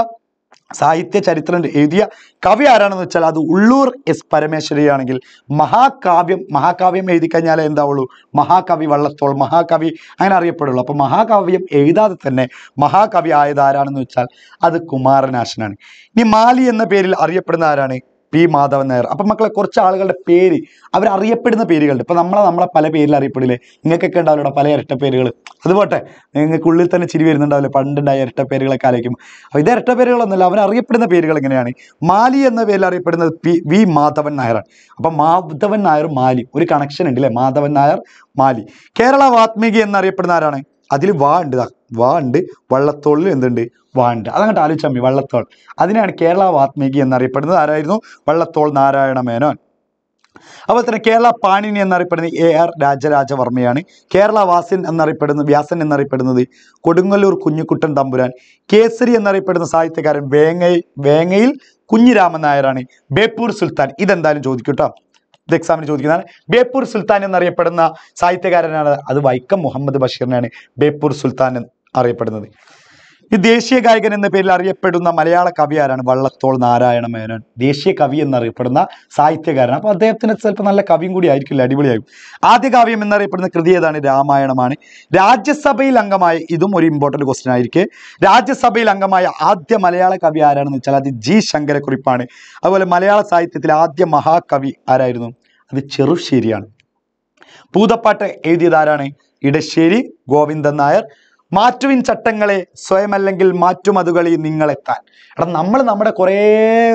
A: സാഹിത്യ ചരിത്രം എഴുതിയ കവി ആരാണെന്ന് വെച്ചാൽ അത് ഉള്ളൂർ എസ് പരമേശ്വരിയാണെങ്കിൽ മഹാകാവ്യം മഹാകാവ്യം എഴുതി കഴിഞ്ഞാൽ എന്താവുള്ളൂ മഹാകവി വള്ളത്തോൾ മഹാകവി അങ്ങനെ അറിയപ്പെടുള്ളൂ അപ്പോൾ മഹാകാവ്യം എഴുതാതെ തന്നെ മഹാകവി ആയത് ആരാണെന്ന് വെച്ചാൽ അത് കുമാരനാശനാണ് ഇനി മാലി എന്ന പേരിൽ അറിയപ്പെടുന്ന ആരാണ് പി മാധവൻ നായർ അപ്പം മക്കളെ കുറച്ച് ആളുകളുടെ പേര് അവരറിയപ്പെടുന്ന പേരുകളുണ്ട് ഇപ്പം നമ്മളെ നമ്മളെ പല പേരിൽ അറിയപ്പെടില്ലേ നിങ്ങൾക്കൊക്കെ ഉണ്ടാവില്ല പല ഇരട്ട പേരുകൾ അതുപോട്ടെ നിങ്ങൾക്കുള്ളിൽ തന്നെ ചിരി വരുന്നുണ്ടാവില്ല പണ്ടുണ്ടായ ഇരട്ട പേരുകളൊക്കെ ആലോചിക്കുമ്പോൾ അപ്പോൾ ഇത് ഇരട്ട പേരുകളൊന്നുമല്ല അവരറിയപ്പെടുന്ന പേരുകൾ എങ്ങനെയാണ് മാലി എന്ന പേരിൽ അറിയപ്പെടുന്നത് പി വി മാധവൻ നായരാണ് അപ്പം മാധവൻ നായർ മാലി ഒരു കണക്ഷൻ ഉണ്ട് അല്ലേ മാധവൻ നായർ മാലി കേരള വാത്മീകി എന്നറിയപ്പെടുന്ന ആരാണ് അതിൽ വാ ഉണ്ട് വാ ഉണ്ട് വള്ളത്തോളിൽ എന്തുണ്ട് വാ ഉണ്ട് അതങ്ങോട്ട് ആലോചിച്ചാൽ മതി വള്ളത്തോൾ അതിനാണ് കേരള വാത്മീകി എന്നറിയപ്പെടുന്നത് ആരായിരുന്നു വള്ളത്തോൾ നാരായണ മേനോൻ അപ്പോൾ തന്നെ കേരള പാണിനി എന്നറിയപ്പെടുന്നത് എ ആർ രാജരാജവർമ്മയാണ് കേരള വാസിൻ എന്നറിയപ്പെടുന്നത് വ്യാസൻ എന്നറിയപ്പെടുന്നത് കൊടുങ്ങല്ലൂർ കുഞ്ഞുകുട്ടൻ തമ്പുരാൻ കേസരി എന്നറിയപ്പെടുന്ന സാഹിത്യകാരൻ വേങ്ങയിൽ വേങ്ങയിൽ കുഞ്ഞിരാമൻ നായരാണ് ബേപ്പൂർ സുൽത്താൻ ഇതെന്തായാലും ചോദിക്കൂട്ടോ ഇത് എക്സാമിന് ചോദിക്കുന്നതാണ് ബേപ്പൂർ സുൽത്താൻ എന്നറിയപ്പെടുന്ന സാഹിത്യകാരനാണ് അത് വൈക്കം മുഹമ്മദ് ബഷീറിനാണ് ബേപ്പൂർ സുൽത്താൻ അറിയപ്പെടുന്നത് ഈ ദേശീയ ഗായകൻ എന്ന പേരിൽ അറിയപ്പെടുന്ന മലയാള കവി ആരാണ് വള്ളത്തോൾ നാരായണ മേനോൻ ദേശീയ കവി എന്നറിയപ്പെടുന്ന സാഹിത്യകാരൻ അപ്പോൾ അദ്ദേഹത്തിന് ചിലപ്പോൾ നല്ല കവിയും കൂടി ആയിരിക്കില്ല അടിപൊളിയാകും ആദ്യ കാവ്യം എന്നറിയപ്പെടുന്ന കൃതി ഏതാണ് രാമായണമാണ് രാജ്യസഭയിൽ അംഗമായ ഇതും ഒരു ഇമ്പോർട്ടന്റ് ക്വസ്റ്റൻ ആയിരിക്കെ രാജ്യസഭയിൽ അംഗമായ ആദ്യ മലയാള കവി ആരാണെന്ന് വെച്ചാൽ അത് ജി ശങ്കരക്കുറിപ്പാണ് അതുപോലെ മലയാള സാഹിത്യത്തിലെ ആദ്യ മഹാകവി ആരായിരുന്നു അത് ചെറുശ്ശേരിയാണ് പൂതപ്പാട്ട് എഴുതിയതാരാണ് ഇടശ്ശേരി ഗോവിന്ദൻ നായർ മാറ്റുവിൻ ചട്ടങ്ങളെ സ്വയമല്ലെങ്കിൽ മാറ്റുമതുകളിൽ നിങ്ങളെത്താൻ എടാ നമ്മൾ നമ്മുടെ കുറേ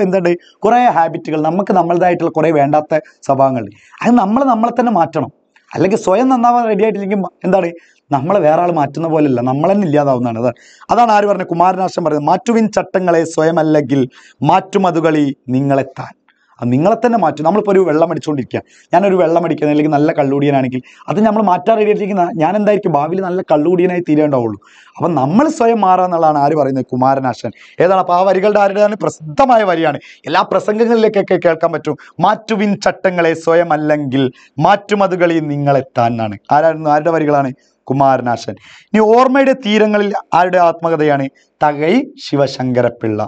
A: എന്തുണ്ട് കുറേ ഹാബിറ്റുകൾ നമുക്ക് നമ്മളതായിട്ടുള്ള കുറേ വേണ്ടാത്ത സ്വഭാവങ്ങൾ അത് നമ്മൾ നമ്മളെ തന്നെ മാറ്റണം അല്ലെങ്കിൽ സ്വയം നന്നാവാൻ റെഡി ആയിട്ടില്ലെങ്കിൽ എന്താണ് നമ്മളെ വേറെ ആൾ മാറ്റുന്ന പോലെയല്ല നമ്മൾ തന്നെ ഇല്ലാതാവുന്നതാണ് അതാണ് അതാണ് ആര് പറഞ്ഞത് കുമാരനാശം പറയുന്നത് മാറ്റുവിൻ ചട്ടങ്ങളെ സ്വയമല്ലെങ്കിൽ മാറ്റുമതുകളി നിങ്ങളെത്താൻ അത് നിങ്ങളെ തന്നെ മാറ്റും നമ്മളിപ്പോൾ ഒരു വെള്ളം അടിച്ചുകൊണ്ടിരിക്കുക ഞാനൊരു വെള്ളം അടിക്കുന്ന അല്ലെങ്കിൽ നല്ല കള്ളുകൂടിയനാണെങ്കിൽ അത് നമ്മൾ മാറ്റാൻ റെഡിയായിട്ടിരിക്കുന്ന ഞാൻ എന്തായിരിക്കും ഭാവിയിൽ നല്ല കള്ളുകൂടിയനായി തീരേണ്ടാവുള്ളൂ അപ്പം നമ്മൾ സ്വയം മാറുക എന്നുള്ളതാണ് ആര് പറയുന്നത് കുമാരനാശൻ ഏതാണ് അപ്പോൾ ആ വരികളുടെ ആരുടെയാണ് പ്രസിദ്ധമായ വരിയാണ് എല്ലാ പ്രസംഗങ്ങളിലേക്കൊക്കെ കേൾക്കാൻ പറ്റും മാറ്റുവിൻ ചട്ടങ്ങളെ സ്വയം അല്ലെങ്കിൽ മാറ്റുമതുകളിൽ നിങ്ങളെത്താൻ എന്നാണ് ആരായിരുന്നു ആരുടെ വരികളാണ് കുമാരനാശൻ ഇനി ഓർമ്മയുടെ തീരങ്ങളിൽ ആരുടെ ആത്മകഥയാണ് തകൈ ശിവശങ്കരപ്പിള്ള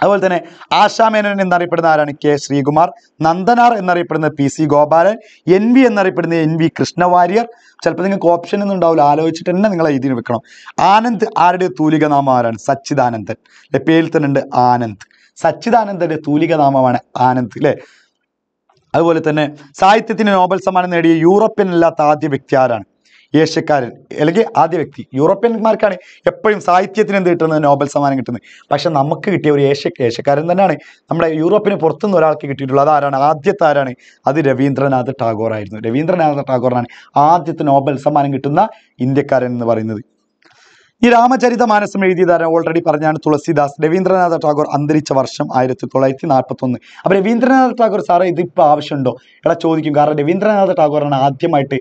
A: അതുപോലെ തന്നെ ആശാമേനോൻ എന്നറിയപ്പെടുന്ന ആരാണ് കെ ശ്രീകുമാർ നന്ദനാർ എന്നറിയപ്പെടുന്ന P C Gopalan N V എന്നറിയപ്പെടുന്ന എൻ വി കൃഷ്ണവാര്യർ ചിലപ്പോൾ നിങ്ങൾക്ക് ഓപ്ഷൻ ഒന്നും ഉണ്ടാവില്ല ആലോചിച്ചിട്ട് തന്നെ നിങ്ങൾ ഇതിന് വെക്കണം ആനന്ദ് ആരുടെ തൂലിക നാമം ആരാണ് സച്ചിദാനന്ദൻ അല്ലെ പേരിൽ തന്നെ ഉണ്ട് ആനന്ദ് സച്ചിദാനന്ദന്റെ തൂലിക നാമമാണ് ആനന്ദ് അല്ലേ അതുപോലെ തന്നെ സാഹിത്യത്തിന് നോബൽ സമ്മാനം നേടിയ യൂറോപ്യൻ അല്ലാത്ത ആദ്യ വ്യക്തി ആരാണ് ഏഷ്യക്കാരൻ അല്ലെങ്കിൽ ആദ്യ വ്യക്തി യൂറോപ്യന്മാർക്കാണ് എപ്പോഴും സാഹിത്യത്തിന് എന്ത് കിട്ടുന്നത് നോബൽ സമ്മാനം കിട്ടുന്നത് പക്ഷെ നമുക്ക് കിട്ടിയ ഒരു ഏഷ്യ ഏഷ്യക്കാരൻ തന്നെയാണ് നമ്മുടെ യൂറോപ്പിന് പുറത്തുനിന്ന് ഒരാൾക്ക് കിട്ടിയിട്ടുള്ളത് അതാരാണ് ആദ്യത്തെ ആരാണ് അത് രവീന്ദ്രനാഥ് ടാഗോർ ആയിരുന്നു രവീന്ദ്രനാഥ് ടാഗോറാണ് ആദ്യത്തെ നോബൽ സമ്മാനം കിട്ടുന്ന ഇന്ത്യക്കാരൻ എന്ന് പറയുന്നത് ഈ രാമചരിത മാനസം എഴുതിയതാണ് ഓൾറെഡി പറഞ്ഞാണ് തുളസിദാസ് രവീന്ദ്രനാഥ ടാഗോർ അന്തരിച്ച വർഷം ആയിരത്തി തൊള്ളായിരത്തി ഒന്ന് അപ്പോൾ രവീന്ദ്രനാഥ ടാഗോർ സാറേ ഇതിപ്പോ ആവശ്യമുണ്ടോ എടാ ചോദിക്കും കാരണം രവീന്ദ്രനാഥ ടാഗോറാണ് ആദ്യമായിട്ട്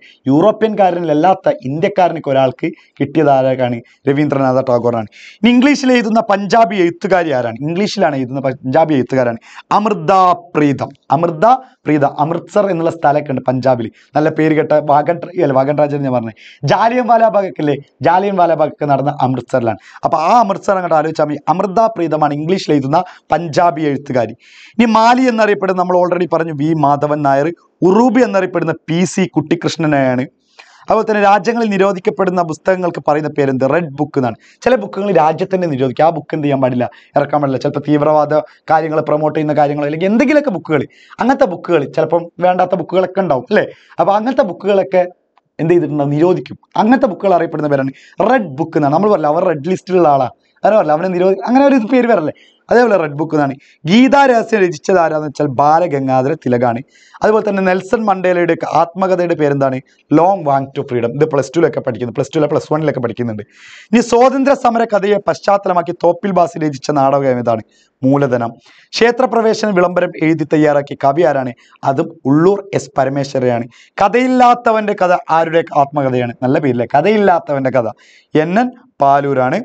A: അല്ലാത്ത ഇന്ത്യക്കാരനൊക്കെ ഒരാൾക്ക് കിട്ടിയത് ആരാണ് രവീന്ദ്രനാഥ ടാഗോറാണ് ഇനി ഇംഗ്ലീഷിൽ എഴുതുന്ന പഞ്ചാബി എഴുത്തുകാരി ആരാണ് ഇംഗ്ലീഷിലാണ് എഴുതുന്ന പഞ്ചാബി എഴുത്തുകാരാണ് അമൃത പ്രീതം അമൃത പ്രീത അമൃത്സർ എന്നുള്ള സ്ഥലമൊക്കെ ഉണ്ട് പഞ്ചാബിൽ നല്ല പേര് കേട്ട വാഗൻ അല്ല വാഗൻ രാജൻ ഞാൻ പറഞ്ഞത് ജാലിയൻ വാലാബാഗ് അല്ലേ ജാലിയൻ വാലാബാഗൊക്കെ നടന്ന നടക്കുന്നത് അമൃത്സറിലാണ് അപ്പോൾ ആ അമൃത്സർ അങ്ങോട്ട് ആലോചിച്ചാൽ മതി അമൃത പ്രീതമാണ് ഇംഗ്ലീഷിൽ എഴുതുന്ന പഞ്ചാബി എഴുത്തുകാരി ഇനി മാലി എന്നറിയപ്പെടുന്ന നമ്മൾ ഓൾറെഡി പറഞ്ഞു വി മാധവൻ നായർ ഉറൂബി എന്നറിയപ്പെടുന്ന പി സി കുട്ടിക്കൃഷ്ണനായാണ് അതുപോലെ തന്നെ രാജ്യങ്ങളിൽ നിരോധിക്കപ്പെടുന്ന പുസ്തകങ്ങൾക്ക് പറയുന്ന പേരെന്ത് റെഡ് ബുക്ക് എന്നാണ് ചില ബുക്കുകൾ രാജ്യത്തിൻ്റെ നിരോധിക്കുക ആ ബുക്ക് എന്ത് ചെയ്യാൻ പാടില്ല ഇറക്കാൻ പാടില്ല ചിലപ്പോൾ തീവ്രവാദ കാര്യങ്ങൾ പ്രൊമോട്ട് ചെയ്യുന്ന കാര്യങ്ങൾ അല്ലെങ്കിൽ എന്തെങ്കിലുമൊക്കെ ബുക്കുകൾ അങ്ങനത്തെ ബുക്കുകൾ ചിലപ്പം വേണ്ടാത്ത ബുക്കുകളൊക്കെ ഉണ്ടാവും അല്ലേ അപ്പോൾ അങ്ങനത്തെ ബുക്കുകളൊക്കെ എന്ത് ചെയ്തിട്ടുണ്ടാവും നിരോധിക്കും അങ്ങനത്തെ ബുക്കുകൾ അറിയപ്പെടുന്ന പേരാണ് റെഡ് ബുക്ക് എന്നാണ് നമ്മൾ പറയില്ല അവർ റെഡ് ലിസ്റ്റിലുള്ള ആളാണ് അങ്ങനെ പറയില്ല അവനെ നിരോധി അങ്ങനെ ഒരു പേര് വരല്ലേ അതേപോലെ റെഡ് ബുക്ക് എന്നാണ് ഗീതാ രഹസ്യം രചിച്ചത് ആരാന്ന് വെച്ചാൽ ബാലഗംഗാധര തിലകാണ് അതുപോലെ തന്നെ നെൽസൺ മണ്ടേലയുടെ ആത്മകഥയുടെ പേരെന്താണ് ലോങ് വാങ് ടു ഫ്രീഡം ഇത് പ്ലസ് ടുവിലൊക്കെ പഠിക്കുന്നു പ്ലസ് അല്ല പ്ലസ് വണ്ണിലൊക്കെ പഠിക്കുന്നുണ്ട് ഇനി സ്വാതന്ത്ര്യ സമര കഥയെ പശ്ചാത്തലമാക്കി തോപ്പിൽ ബാസി രചിച്ച നാടകം ഏതാണ് മൂലധനം ക്ഷേത്രപ്രവേശന വിളംബരം എഴുതി തയ്യാറാക്കിയ കവി ആരാണ് അതും ഉള്ളൂർ എസ് പരമേശ്വരയാണ് കഥയില്ലാത്തവൻ്റെ കഥ ആരുടെ ആത്മകഥയാണ് നല്ല പേരില്ലേ കഥയില്ലാത്തവൻ്റെ കഥ എൻ എൻ പാലൂരാണ്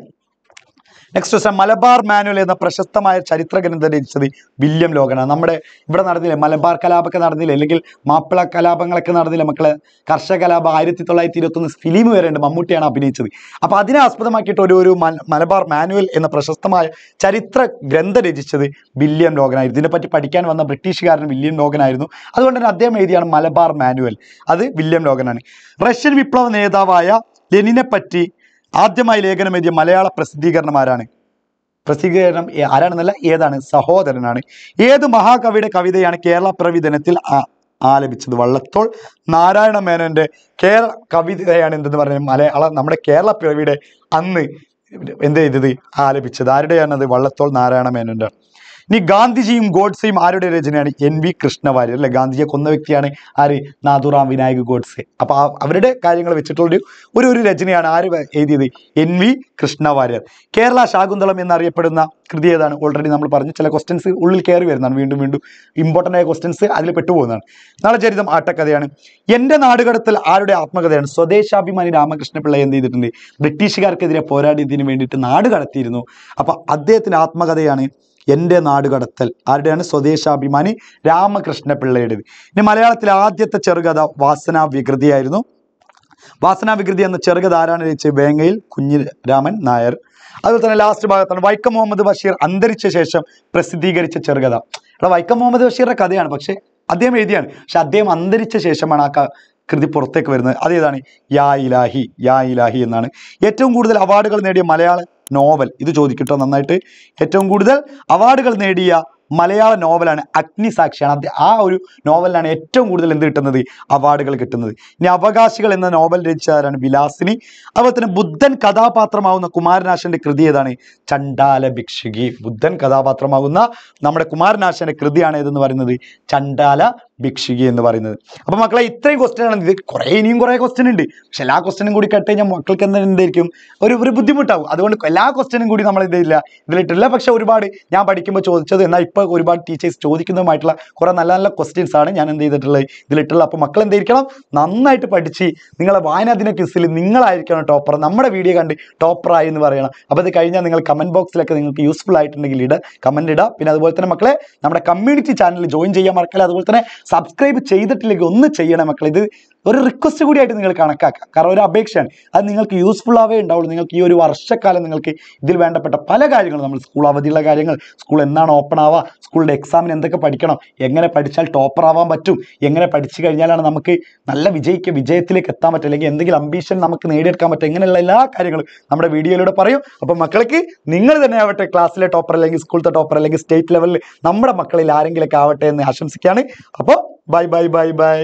A: നെക്സ്റ്റ് വെച്ചാൽ മലബാർ മാനുവൽ എന്ന പ്രശസ്തമായ ചരിത്ര ഗ്രന്ഥം രചിച്ചത് വില്യം ലോകനാണ് നമ്മുടെ ഇവിടെ നടന്നില്ലേ മലബാർ കലാപമൊക്കെ നടന്നില്ലേ അല്ലെങ്കിൽ മാപ്പിള കലാപങ്ങളൊക്കെ നടന്നില്ലേ മക്കളെ കർഷക കലാപം ആയിരത്തി തൊള്ളായിരത്തി ഒന്ന് ഫിലിം വരെയുണ്ട് മമ്മൂട്ടിയാണ് അഭിനയിച്ചത് അപ്പോൾ അതിനെ ആസ്പദമാക്കിയിട്ട് ഒരു ഒരു മലബാർ മാനുവൽ എന്ന പ്രശസ്തമായ ചരിത്ര ഗ്രന്ഥം രചിച്ചത് വില്യം ലോകനായിരുന്നു ഇതിനെപ്പറ്റി പഠിക്കാൻ വന്ന ബ്രിട്ടീഷുകാരൻ വില്യം ലോകനായിരുന്നു അതുകൊണ്ട് തന്നെ അദ്ദേഹം എഴുതിയാണ് മലബാർ മാനുവൽ അത് വില്യം ലോകനാണ് റഷ്യൻ വിപ്ലവ നേതാവായ ലെനിനെ പറ്റി ആദ്യമായി ലേഖനം എഴുതിയ മലയാള പ്രസിദ്ധീകരണം ആരാണ് പ്രസിദ്ധീകരണം ആരാണെന്നല്ല ഏതാണ് സഹോദരനാണ് ഏത് മഹാകവിയുടെ കവിതയാണ് കേരള പ്രവിധനത്തിൽ ആലപിച്ചത് വള്ളത്തോൾ നാരായണ മേനോന്റെ കേരള കവിതയാണ് എന്തെന്ന് പറഞ്ഞാൽ മലയാള നമ്മുടെ കേരള പ്രവിയുടെ അന്ന് എന്ത് ചെയ്തത് ആലപിച്ചത് ആരുടെയാണത് വള്ളത്തോൾ നാരായണ മേനോന്റെ ഇനി ഗാന്ധിജിയും ഗോഡ്സെയും ആരുടെ രചനയാണ് എൻ വി കൃഷ്ണവാര്യർ അല്ലെ ഗാന്ധിജിയെ കൊന്ന വ്യക്തിയാണ് ആര് നാഥുറാം വിനായക് ഗോഡ്സെ അപ്പോൾ അവരുടെ കാര്യങ്ങൾ വെച്ചിട്ടുള്ള ഒരു ഒരു രചനയാണ് ആര് എഴുതിയത് എൻ വി കൃഷ്ണവാര്യർ കേരള ശാകുന്തളം എന്നറിയപ്പെടുന്ന കൃതി ഏതാണ് ഓൾറെഡി നമ്മൾ പറഞ്ഞു ചില ക്വസ്റ്റ്യൻസ് ഉള്ളിൽ കയറി വരുന്നതാണ് വീണ്ടും വീണ്ടും ഇമ്പോർട്ടൻ്റ് ആയ ക്വസ്റ്റ്യൻസ് അതിൽ പെട്ടുപോകുന്നതാണ് നാളെ ചരിതം ആട്ടക്കഥയാണ് എൻ്റെ നാടുകടത്തിൽ ആരുടെ ആത്മകഥയാണ് സ്വദേശാഭിമാനി രാമകൃഷ്ണപിള്ള എന്ത് ചെയ്തിട്ടുണ്ട് ബ്രിട്ടീഷുകാർക്കെതിരെ പോരാടിയതിന് വേണ്ടിയിട്ട് നാട് കടത്തിയിരുന്നു അപ്പോൾ അദ്ദേഹത്തിൻ്റെ ആത്മകഥയാണ് എൻ്റെ നാടുകടത്തൽ ആരുടെയാണ് സ്വദേശാഭിമാനി രാമകൃഷ്ണ പിള്ളയുടെ ഇനി മലയാളത്തിൽ ആദ്യത്തെ ചെറുകഥ വാസന വികൃതിയായിരുന്നു വാസന വികൃതി എന്ന ചെറുകഥ ആരാണ് രചിച്ചത് വേങ്ങയിൽ കുഞ്ഞിരാമൻ നായർ അതുപോലെ തന്നെ ലാസ്റ്റ് ഭാഗത്താണ് വൈക്കം മുഹമ്മദ് ബഷീർ അന്തരിച്ച ശേഷം പ്രസിദ്ധീകരിച്ച ചെറുകഥ അവിടെ വൈക്കം മുഹമ്മദ് ബഷീറിന്റെ കഥയാണ് പക്ഷേ അദ്ദേഹം എഴുതിയാണ് പക്ഷെ അദ്ദേഹം അന്തരിച്ച ശേഷമാണ് ആ കൃതി പുറത്തേക്ക് വരുന്നത് അതേതാണ് യാ ഇലാഹി യാ ഇലാഹി എന്നാണ് ഏറ്റവും കൂടുതൽ അവാർഡുകൾ നേടിയ മലയാള നോവൽ ഇത് ചോദിക്കട്ടോ നന്നായിട്ട് ഏറ്റവും കൂടുതൽ അവാർഡുകൾ നേടിയ മലയാള നോവലാണ് അഗ്നിസാക്ഷിയാണ് ആ ഒരു നോവലിനാണ് ഏറ്റവും കൂടുതൽ എന്ത് കിട്ടുന്നത് അവാർഡുകൾ കിട്ടുന്നത് ഇനി അവകാശികൾ എന്ന നോവൽ രചിച്ചതാരാണ് വിലാസിനി അതുപോലെ തന്നെ ബുദ്ധൻ കഥാപാത്രമാവുന്ന കുമാരനാശന്റെ കൃതി ഏതാണ് ചണ്ടാല ഭിക്ഷുകി ബുദ്ധൻ കഥാപാത്രമാകുന്ന നമ്മുടെ കുമാരനാശന്റെ കൃതിയാണ് ഏതെന്ന് പറയുന്നത് ചണ്ടാല ഭിക്ഷുകി എന്ന് പറയുന്നത് അപ്പൊ മക്കളെ ഇത്രയും ക്വസ്റ്റ്യൻ ആണ് ഇത് കുറെ ഇനിയും കുറെ ക്വസ്റ്റ്യൻ ഉണ്ട് പക്ഷെ എല്ലാ ക്വസ്റ്റനും കൂടി കേട്ട് കഴിഞ്ഞാൽ മക്കൾക്ക് എന്തായിരിക്കും ഒരു ഒരു ബുദ്ധിമുട്ടാവും അതുകൊണ്ട് എല്ലാ ക്വസ്റ്റനും കൂടി നമ്മൾ ഇതില്ല ഇതിലിട്ടില്ല പക്ഷെ ഒരുപാട് ഞാൻ പഠിക്കുമ്പോൾ ചോദിച്ചത് എന്നാൽ ഇപ്പൊ ഒരുപാട് ടീച്ചേഴ്സ് ചോദിക്കുന്നതുമായിട്ടുള്ള കുറെ നല്ല നല്ല ക്വസ്റ്റ്യൻസ് ആണ് ഞാൻ എന്ത് ചെയ്തിട്ടുള്ളത് ഇതിലിട്ടുള്ളത് അപ്പൊ മക്കൾ എന്തായിരിക്കണം നന്നായിട്ട് പഠിച്ച് നിങ്ങളെ വായനാദിന ക്വിസിൽ നിങ്ങളായിരിക്കണം ടോപ്പർ നമ്മുടെ വീഡിയോ കണ്ട് ടോപ്പറായി എന്ന് പറയണം അപ്പൊ ഇത് കഴിഞ്ഞാൽ നിങ്ങൾ കമന്റ് ബോക്സിലൊക്കെ നിങ്ങൾക്ക് യൂസ്ഫുൾ ആയിട്ടുണ്ടെങ്കിൽ ഇടുക കമന്റ് ഇടാം പിന്നെ അതുപോലെ തന്നെ മക്കളെ നമ്മുടെ കമ്മ്യൂണിറ്റി ചാനൽ ജോയിൻ ചെയ്യാൻ മറക്കല്ലേ അതുപോലെ തന്നെ സബ്സ്ക്രൈബ് ചെയ്തിട്ടില്ലെങ്കിൽ ഒന്ന് ചെയ്യണം മക്കളെ ഇത് ഒരു റിക്വസ്റ്റ് കൂടിയായിട്ട് നിങ്ങൾ കണക്കാക്കാം കാരണം ഒരു അപേക്ഷയാണ് അത് നിങ്ങൾക്ക് യൂസ്ഫുൾ ആവേ ഉണ്ടാവുള്ളൂ നിങ്ങൾക്ക് ഈ ഒരു വർഷക്കാലം നിങ്ങൾക്ക് ഇതിൽ വേണ്ടപ്പെട്ട പല കാര്യങ്ങളും നമ്മൾ സ്കൂൾ അവധിയുള്ള കാര്യങ്ങൾ സ്കൂൾ എന്നാണ് ഓപ്പൺ ആവുക സ്കൂളിൻ്റെ എക്സാമിന് എന്തൊക്കെ പഠിക്കണം എങ്ങനെ പഠിച്ചാൽ ടോപ്പർ ആവാൻ പറ്റും എങ്ങനെ പഠിച്ചു കഴിഞ്ഞാലാണ് നമുക്ക് നല്ല വിജയിക്ക വിജയത്തിലേക്ക് എത്താൻ പറ്റും അല്ലെങ്കിൽ എന്തെങ്കിലും അംബീഷൻ നമുക്ക് നേടിയെടുക്കാൻ പറ്റും ഇങ്ങനെയുള്ള എല്ലാ കാര്യങ്ങളും നമ്മുടെ വീഡിയോയിലൂടെ പറയും അപ്പോൾ മക്കൾക്ക് നിങ്ങൾ തന്നെ ആവട്ടെ ക്ലാസ്സിലെ ടോപ്പർ അല്ലെങ്കിൽ സ്കൂളിലെ ടോപ്പർ അല്ലെങ്കിൽ സ്റ്റേറ്റ് ലെവലിൽ നമ്മുടെ മക്കളിൽ ആരെങ്കിലൊക്കെ ആവട്ടെ എന്ന് ആശംസിക്കുകയാണ് അപ്പോൾ ബൈ ബൈ ബൈ ബൈ